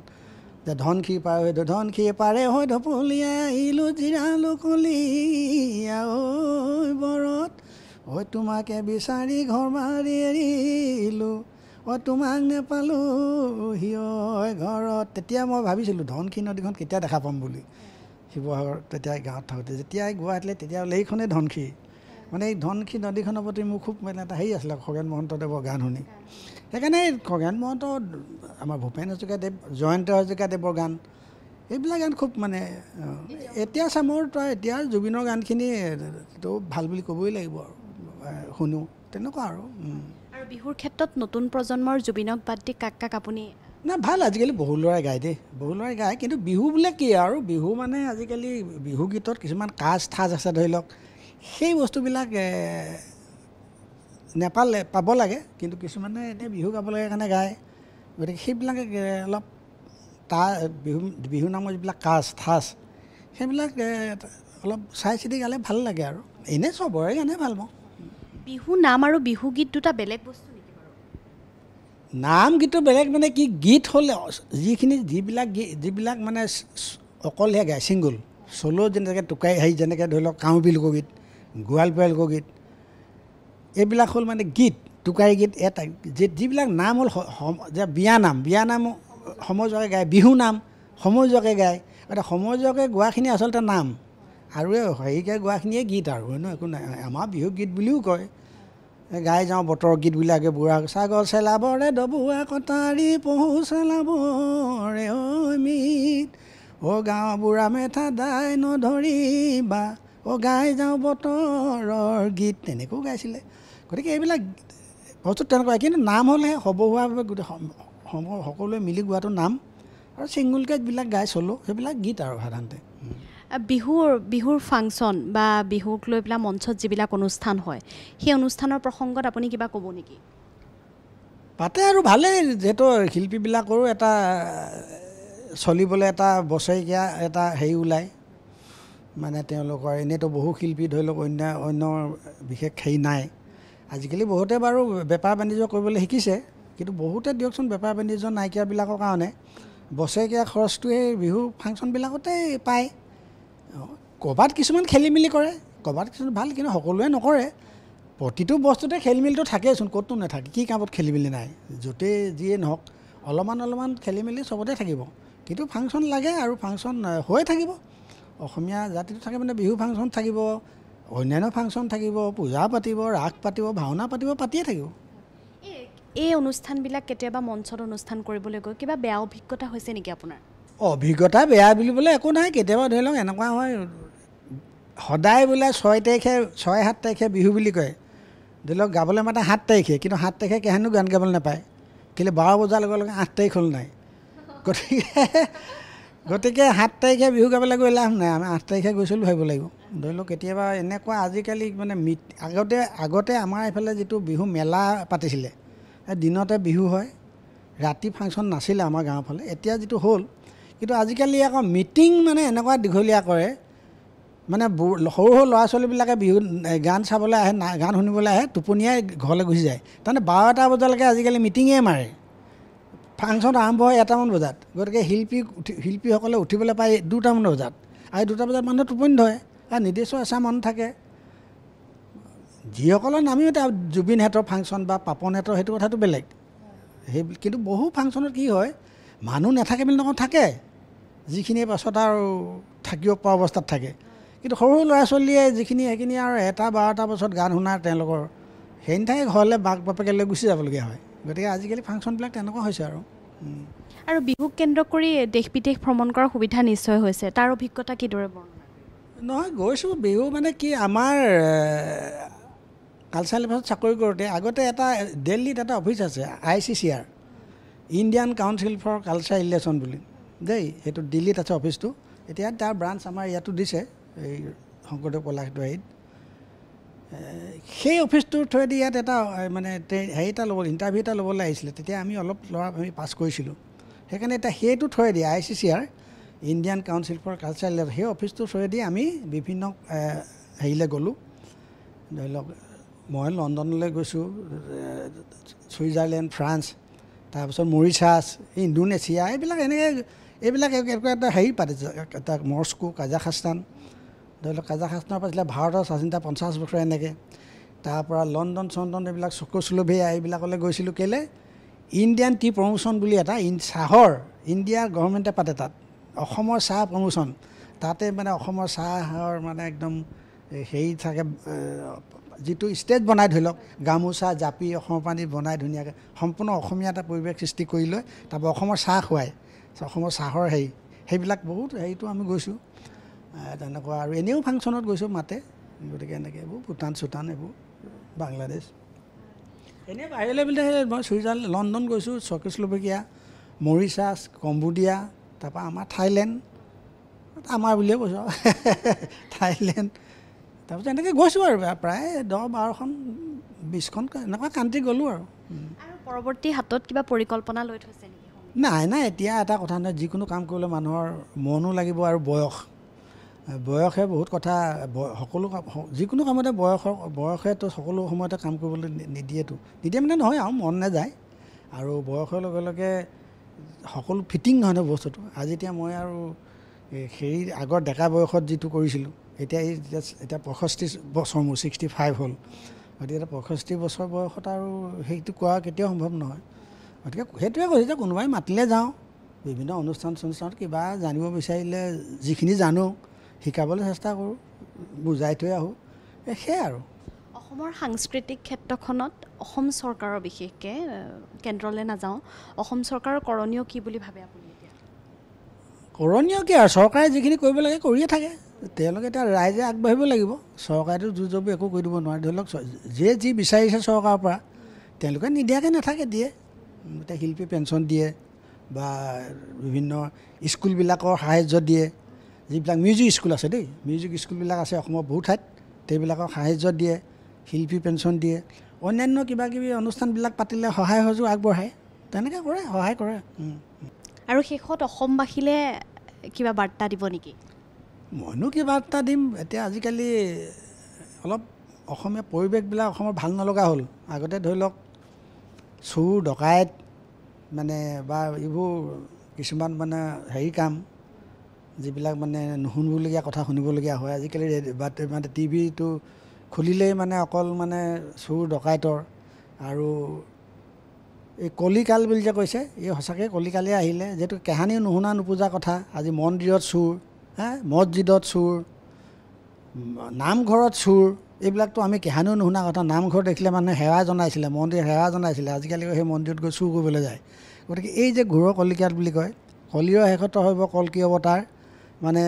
যে ধন খি পাৰ হৈ ধন খি পাৰে হৈ ঢপলীয়া ইলো জিৰালো কলিয়া ঐ বৰত ঐ তোমাকে বিচাৰি ঘৰ মাৰি এৰিলোঁ অঁ তোমাক নেপালোঁ সিয় ঘৰত তেতিয়া মই ভাবিছিলোঁ ধনখি নদীখন কেতিয়া দেখা পাম বুলি শিৱসাগৰ তেতিয়া গাঁৱত থাকোঁতে যেতিয়াই গুৱাহাটীলৈ তেতিয়া এইখনেই ধনখি মানে এই ধনশী নদীখনৰ প্ৰতি মোৰ খুব মানে এটা হেৰি আছিলে খগেন মহন্তদেৱৰ গান শুনি সেইকাৰণে এই খগেন মহন্ত আমাৰ ভূপেন হাজৰিকাদেৱ জয়ন্ত হাজৰিকাদেৱৰ গান এইবিলাক গান খুব মানে এতিয়া চামৰ তই এতিয়া জুবিনৰ গানখিনি তো ভাল বুলি ক'বই লাগিব শুনো তেনেকুৱা আৰু আৰু বিহুৰ ক্ষেত্ৰত নতুন প্ৰজন্মৰ জুবিনক বাদ দি কাক কাক আপুনি নাই ভাল আজিকালি বহু ল'ৰাই গায় দেই বহু ল'ৰাই গায় কিন্তু বিহু বোলে কি আৰু বিহু মানে আজিকালি বিহু গীতত কিছুমান কাজ ঠাজ আছে ধৰি লওক সেই বস্তুবিলাক নেপালে পাব লাগে কিন্তু কিছুমানে এতিয়া বিহু গাব লাগে কাৰণে গায় গতিকে সেইবিলাকে অলপ তা বিহু বিহু নামৰ যিবিলাক কাজ ঠাঁচ সেইবিলাক অলপ চাই চিতি গালে ভাল লাগে আৰু এনেই চবৰে গানে ভাল পাওঁ বিহু নাম আৰু বিহু গীত দুটা বেলেগ বস্তু নাম গীতটো বেলেগ মানে কি গীত হ'লে যিখিনি যিবিলাক গীত যিবিলাক মানে অকলহে গায় ছিংগুল চলো যেনেকৈ টোকাই হেৰি যেনেকৈ ধৰি লওক কাউবি লোকগীত গোৱালপৰিয়াল গীত এইবিলাক হ'ল মানে গীত টুকাৰী গীত এটা যিবিলাক নাম হ'ল যে বিয়া নাম বিয়া নাম সমজুৱাকৈ গায় বিহু নাম সমজুৱাকৈ গায় গতিকে সমজুৱাকৈ গোৱাখিনি আচলতে নাম আৰু এই হেৰিকৈ গোৱাখিনিয়ে গীত আৰু হয় ন একো নাই আমাৰ বিহু গীত বুলিও কয় গাই যাওঁ বতৰ গীতবিলাকে বুঢ়া ছাগল চেলাবৰে ডবোৱা কটাৰী পহু চেলাবৰে অমিত অ' গাঁও বুঢ়া মেথা দাই নধৰিবা অ গাই যাওঁ বতৰৰ গীত তেনেকৈও গাইছিলে গতিকে এইবিলাক বস্তু তেনেকুৱা কিন্তু নাম হ'লেহে হ'ব হোৱাভাৱে গোটেই সকলোৱে মিলি গোৱাটো নাম আৰু চিংগুল গীতবিলাক গাই চলোঁ সেইবিলাক গীত আৰু সাধাৰণতে বিহুৰ বিহুৰ ফাংচন বা বিহুক লৈ পেলাই মঞ্চত যিবিলাক অনুষ্ঠান হয় সেই অনুষ্ঠানৰ প্ৰসংগত আপুনি কিবা ক'ব নেকি পাতে আৰু ভালেই যিহেতু শিল্পীবিলাকৰো এটা চলিবলৈ এটা বছৰেকীয়া এটা হেৰি ওলায় মানে তেওঁলোকৰ এনেইতো বহু শিল্পী ধৰি লওক অন্য অন্য বিশেষ হেৰি নাই আজিকালি বহুতে বাৰু বেপাৰ বাণিজ্য কৰিবলৈ শিকিছে কিন্তু বহুতে দিয়কচোন বেপাৰ বাণিজ্য নাইকিয়াবিলাকৰ কাৰণে বছৰেকীয়া খৰচটোৱে বিহু ফাংচনবিলাকতে পায় ক'ৰবাত কিছুমান খেলি মেলি কৰে ক'ৰবাত কিছুমান ভাল কিন্তু সকলোৱে নকৰে প্ৰতিটো বস্তুতে খেলি মেলিটো থাকেইচোন ক'তো নাথাকে কি কামত খেলি মেলি নাই য'তেই যিয়ে নহওক অলপমান অলপমান খেলি মেলি চবতে থাকিব কিন্তু ফাংচন লাগে আৰু ফাংচন হৈয়ে থাকিব অসমীয়া জাতিটো থাকে মানে বিহু ফাংচন থাকিব অন্যান্য ফাংচন থাকিব পূজা পাতিব ৰাস পাতিব ভাওনা পাতিব পাতিয়ে থাকিব এই অনুষ্ঠানবিলাক কেতিয়াবা মঞ্চত অনুষ্ঠান কৰিবলৈ গৈ কিবা বেয়া অভিজ্ঞতা হৈছে নেকি আপোনাৰ অভিজ্ঞতা বেয়া বুলি বোলে একো নাই কেতিয়াবা ধৰি লওক এনেকুৱা হয় সদায় বোলে ছয় তাৰিখে ছয় সাত তাৰিখে বিহু বুলি কয় ধৰি লওক গাবলৈ মাতে সাত তাৰিখে কিন্তু সাত তাৰিখে কেহেনো গান গাবলৈ নাপায় কেলৈ বাৰ বজাৰ লগে লগে আঠ তাৰিখ হ'ল নাই গতিকে গতিকে সাত তাৰিখে বিহু গাবলৈ গৈ লাভ নাই আমি আঠ তাৰিখে গৈছিলোঁ ভাবিব লাগিব ধৰি লওক কেতিয়াবা এনেকুৱা আজিকালি মানে মিত আগতে আগতে আমাৰ এইফালে যিটো বিহু মেলা পাতিছিলে দিনতে বিহু হয় ৰাতি ফাংচন নাছিলে আমাৰ গাঁৱৰ ফালে এতিয়া যিটো হ'ল কিন্তু আজিকালি আকৌ মিটিং মানে এনেকুৱা দীঘলীয়া কৰে মানে সৰু সৰু ল'ৰা ছোৱালীবিলাকে বিহু গান চাবলৈ আহে গান শুনিবলৈ আহে টোপনিয়াই ঘৰলৈ গুচি যায় তাৰমানে বাৰটা বজালৈকে আজিকালি মিটিঙেই মাৰে ফাংচন আৰম্ভ হয় এটামান বজাত গতিকে শিল্পী উঠি শিল্পীসকলে উঠিবলৈ পায় দুটামান বজাত আৰু দুটা বজাত মানুহ টোপনি ধৰে আৰু নিৰ্দেশ্য এচা মানুহ থাকে যিসকলৰ নামিও এতিয়া জুবিন ফাংচন বা পাপন সেইটো কথাটো বেলেগ সেই কিন্তু বহু ফাংচনত কি হয় মানুহ নাথাকে বুলি নকওঁ থাকে যিখিনি পাছত আৰু থাকিব পৰা অৱস্থাত থাকে কিন্তু সৰু সৰু ল'ৰা ছোৱালীয়ে যিখিনি সেইখিনি আৰু এটা বাৰটা বছৰত গান শুনাৰ তেওঁলোকৰ সেইখিনি ঠাই ঘৰলৈ বাক বাপেকে লৈ গুচি যাবলগীয়া হয় গতিকে আজিকালি ফাংচনবিলাক তেনেকুৱা হৈছে আৰু আৰু বিহুক কেন্দ্ৰ কৰি দেশ বিদেশ ভ্ৰমণ কৰাৰ সুবিধা নিশ্চয় হৈছে তাৰ অভিজ্ঞতা কিদৰে নহয় গৈছোঁ বিহু মানে কি আমাৰ কালচাৰেল অফিচত চাকৰি কৰোঁতে আগতে এটা দিল্লীত এটা অফিচ আছে I C C R Indian Council for Culture Relation বুলি দেই সেইটো দিল্লীত আছে অফিচটো এতিয়া তাৰ ব্ৰাঞ্চ আমাৰ ইয়াতো দিছে এই শংকৰদেৱ কলাক্ষেত্ৰ হেৰিত সেই অফিচটোৰ থ্ৰুৱেদি ইয়াত এটা মানে হেৰি এটা ল'বলৈ ইণ্টাৰভিউ এটা ল'বলৈ আহিছিলে তেতিয়া আমি অলপ ল'ৰা আমি পাছ কৰিছিলোঁ সেইকাৰণে এতিয়া সেইটো থ্ৰুৱেদি I C C R Indian Council for Cultural সেই অফিচটোৰ থ্ৰুৱেদি আমি বিভিন্ন হেৰিলৈ গ'লোঁ ধৰি লওক মই লণ্ডনলৈ গৈছোঁ ছুইজাৰলেণ্ড ফ্ৰান্স তাৰপিছত মৰিছাছ ইণ্ডোনেছিয়া এইবিলাক এনেকৈ এইবিলাক এটা হেৰি পাতে এটা মৰস্কো কাজাখাস্তান ধৰি লওক কাজাখাস্তানৰ পৰা আছিলে ভাৰতৰ স্বাধীনতা পঞ্চাছ বছৰ এনেকৈ তাৰপৰা লণ্ডন চণ্ডন এইবিলাক চকু চুলভীয়া এইবিলাকলৈ গৈছিলোঁ কেলৈ ইণ্ডিয়ান টি প্ৰমোশ্যন বুলি এটা চাহৰ ইণ্ডিয়া গভৰ্ণমেণ্টে পাতে তাত অসমৰ চাহ প্ৰমোশ্যন তাতে মানে অসমৰ চাহৰ মানে একদম হেৰি থাকে যিটো ষ্টেজ বনাই ধৰি লওক গামোচা জাপি অসমৰ পানী বনাই ধুনীয়াকৈ সম্পূৰ্ণ অসমীয়া এটা পৰিৱেশ সৃষ্টি কৰি লৈ তাৰপৰা অসমৰ চাহ খুৱায় অসমৰ চাহৰ হেৰি সেইবিলাক বহুত হেৰিটো আমি গৈছোঁ তেনেকুৱা আৰু এনেও ফাংচনত গৈছোঁ মাতে গতিকে এনেকৈ এইবোৰ ভূটান চুটান এইবোৰ বাংলাদেশ এনেই বাহিৰলৈ বুলি সেই মই ছুইজাৰলেণ্ড লণ্ডন গৈছোঁ চকিছলোভেকিয়া মৰিচাছ কম্বোডিয়া তাৰপৰা আমাৰ থাইলেণ্ড আমাৰ বুলিয়ে কৈছোঁ আৰু থাইলেণ্ড তাৰপিছত এনেকৈ গৈছোঁ আৰু প্ৰায় দহ বাৰখন বিছখন এনেকুৱা কাণ্ট্ৰি গ'লোঁ আৰু পৰৱৰ্তী হাতত কিবা পৰিকল্পনা লৈ থৈছে নেকি নাই নাই এতিয়া এটা কথা নহয় যিকোনো কাম কৰিবলৈ মানুহৰ মনো লাগিব আৰু বয়স বয়সে বহুত কথা সকলো কাম যিকোনো কামতে বয়সৰ বয়সেতো সকলো সময়তে কাম কৰিবলৈ নিদিয়েতো নিদিয়ে মানে নহয় আৰু মন নাযায় আৰু বয়সৰ লগে লগে সকলো ফিটিং নহয় ন বস্তুটো আজি এতিয়া মই আৰু সেই আগৰ ডেকা বয়সত যিটো কৰিছিলোঁ এতিয়া এই এতিয়া পঁয়ষষ্ঠি বছৰ মোৰ ছিক্সটি ফাইভ হ'ল গতিকে এতিয়া পঁয়ষষ্ঠি বছৰ বয়সত আৰু সেইটো কৰা কেতিয়াও সম্ভৱ নহয় গতিকে সেইটোৱে কৈছে যে কোনোবাই মাতিলে যাওঁ বিভিন্ন অনুষ্ঠান চনুষ্ঠানত কিবা জানিব বিচাৰিলে যিখিনি জানো শিকাবলৈ চেষ্টা কৰোঁ বুজাই থৈ আহোঁ সেয়াই আৰু অসমৰ সাংস্কৃতিক ক্ষেত্ৰখনত অসম চৰকাৰৰ বিশেষকৈ কেন্দ্ৰলৈ নাযাওঁ অসম চৰকাৰৰ কৰণীয় কি বুলি ভাবে আপুনি কৰণীয় কি আৰু চৰকাৰে যিখিনি কৰিব লাগে কৰিয়ে থাকে তেওঁলোকে এতিয়া ৰাইজে আগবাঢ়িব লাগিব চৰকাৰেতো যু জবু একো কৰি দিব নোৱাৰে ধৰি লওক যিয়ে যি বিচাৰিছে চৰকাৰৰ পৰা তেওঁলোকে নিদিয়াকৈ নাথাকে দিয়ে এতিয়া শিল্পী পেঞ্চন দিয়ে বা বিভিন্ন স্কুলবিলাকৰ সাহাৰ্য দিয়ে যিবিলাক মিউজিক স্কুল আছে দেই মিউজিক স্কুলবিলাক আছে অসমৰ বহু ঠাইত সেইবিলাকক সাহাৰ্য দিয়ে শিল্পী পেঞ্চন দিয়ে অন্যান্য কিবা কিবি অনুষ্ঠানবিলাক পাতিলে সহায় সহযোগ আগবঢ়ায় তেনেকৈ কৰে সহায় কৰে আৰু শেষত অসমবাসীলে কিবা বাৰ্তা দিব নেকি মইনো কি বাৰ্তা দিম এতিয়া আজিকালি অলপ অসমীয়া পৰিৱেশবিলাক অসমৰ ভাল নলগা হ'ল আগতে ধৰি লওক চোৰ ডকাইত মানে বা এইবোৰ কিছুমান মানে হেৰি কাম যিবিলাক মানে নুশুনিবলগীয়া কথা শুনিবলগীয়া হয় আজিকালি বা মানে টিভিটো খুলিলেই মানে অকল মানে চোৰ ডকাইতৰ আৰু এই কলিকাল বুলি যে কৈছে এই সঁচাকৈ কলিকালেই আহিলে যিহেতু কেহানিও নুশুনা নুপূজা কথা আজি মন্দিৰত চোৰ হে মছজিদত চোৰ নামঘৰত চুৰ এইবিলাকতো আমি কেহানিও নুশুনা কথা নামঘৰ দেখিলে মানুহে সেৱা জনাইছিলে মন্দিৰ সেৱা জনাইছিলে আজিকালি সেই মন্দিৰত গৈ চুৰ কৰিবলৈ যায় গতিকে এই যে ঘূৰৰ কলিকাল বুলি কয় কলিৰ শেষত হ'ব কলকী অৱতাৰ মানে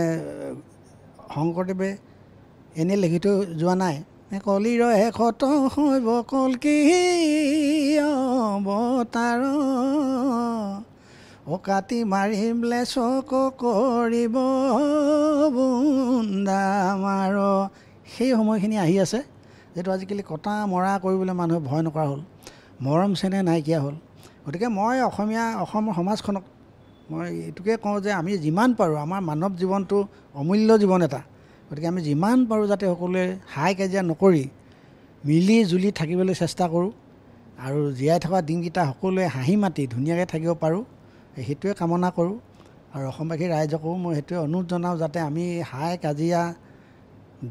শংকৰদেৱে এনেই লিখি থৈ যোৱা নাই কলিৰ শেষত হৈ বকল কি অৱতাৰ কাটি মাৰিম চক কৰিব বুন্দা মাৰ সেই সময়খিনি আহি আছে যিহেতু আজিকালি কটা মৰা কৰিবলৈ মানুহে ভয় নকৰা হ'ল মৰম চেনেহ নাইকিয়া হ'ল গতিকে মই অসমীয়া অসম সমাজখনক মই এইটোকে কওঁ যে আমি যিমান পাৰোঁ আমাৰ মানৱ জীৱনটো অমূল্য জীৱন এটা গতিকে আমি যিমান পাৰোঁ যাতে সকলোৱে হাই কাজিয়া নকৰি মিলি জুলি থাকিবলৈ চেষ্টা কৰোঁ আৰু জীয়াই থকা দিনকেইটা সকলোৱে হাঁহি মাতি ধুনীয়াকৈ থাকিব পাৰোঁ সেইটোৱে কামনা কৰোঁ আৰু অসমবাসী ৰাইজকো মই সেইটোৱে অনুৰোধ জনাওঁ যাতে আমি হাই কাজিয়া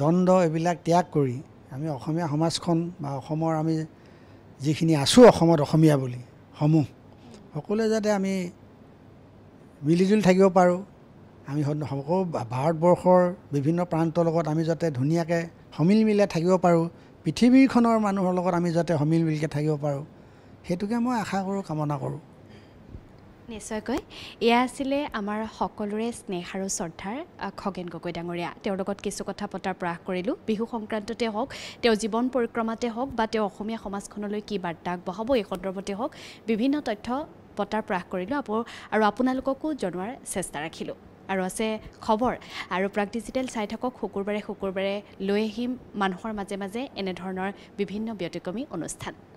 দণ্ড এইবিলাক ত্যাগ কৰি আমি অসমীয়া সমাজখন বা অসমৰ আমি যিখিনি আছোঁ অসমত অসমীয়া বুলি সমূহ সকলোৱে যাতে আমি মিলিজুলি থাকিব পাৰোঁ আমি সকলো ভাৰতবৰ্ষৰ বিভিন্ন প্ৰান্তৰ লগত আমি যাতে ধুনীয়াকৈ সমিল মিলে থাকিব পাৰোঁ পৃথিৱীখনৰ মানুহৰ লগত আমি যাতে সমিল মিলকৈ থাকিব পাৰোঁ সেইটোকে মই আশা কৰোঁ কামনা কৰোঁ নিশ্চয়কৈ এয়া আছিলে আমাৰ সকলোৰে স্নেহ আৰু শ্ৰদ্ধাৰ খগেন গগৈ ডাঙৰীয়া তেওঁৰ লগত কিছু কথা পতাৰ প্ৰয়াস কৰিলোঁ বিহু সংক্ৰান্ততে হওক তেওঁৰ জীৱন পৰিক্ৰমাতে হওক বা তেওঁ অসমীয়া সমাজখনলৈ কি বাৰ্তা আগবঢ়াব এই সন্দৰ্ভতে হওক বিভিন্ন তথ্য তৎপৰতাৰ প্ৰয়াস কৰিলোঁ আৰু আপোনালোককো জনোৱাৰ চেষ্টা ৰাখিলোঁ আৰু আছে খবৰ আৰু প্ৰাক ডিজিটেল চাই থাকক শুকুৰবাৰে শুকুৰবাৰে লৈ আহিম মানুহৰ মাজে মাজে এনেধৰণৰ বিভিন্ন ব্যতিক্ৰমী অনুষ্ঠান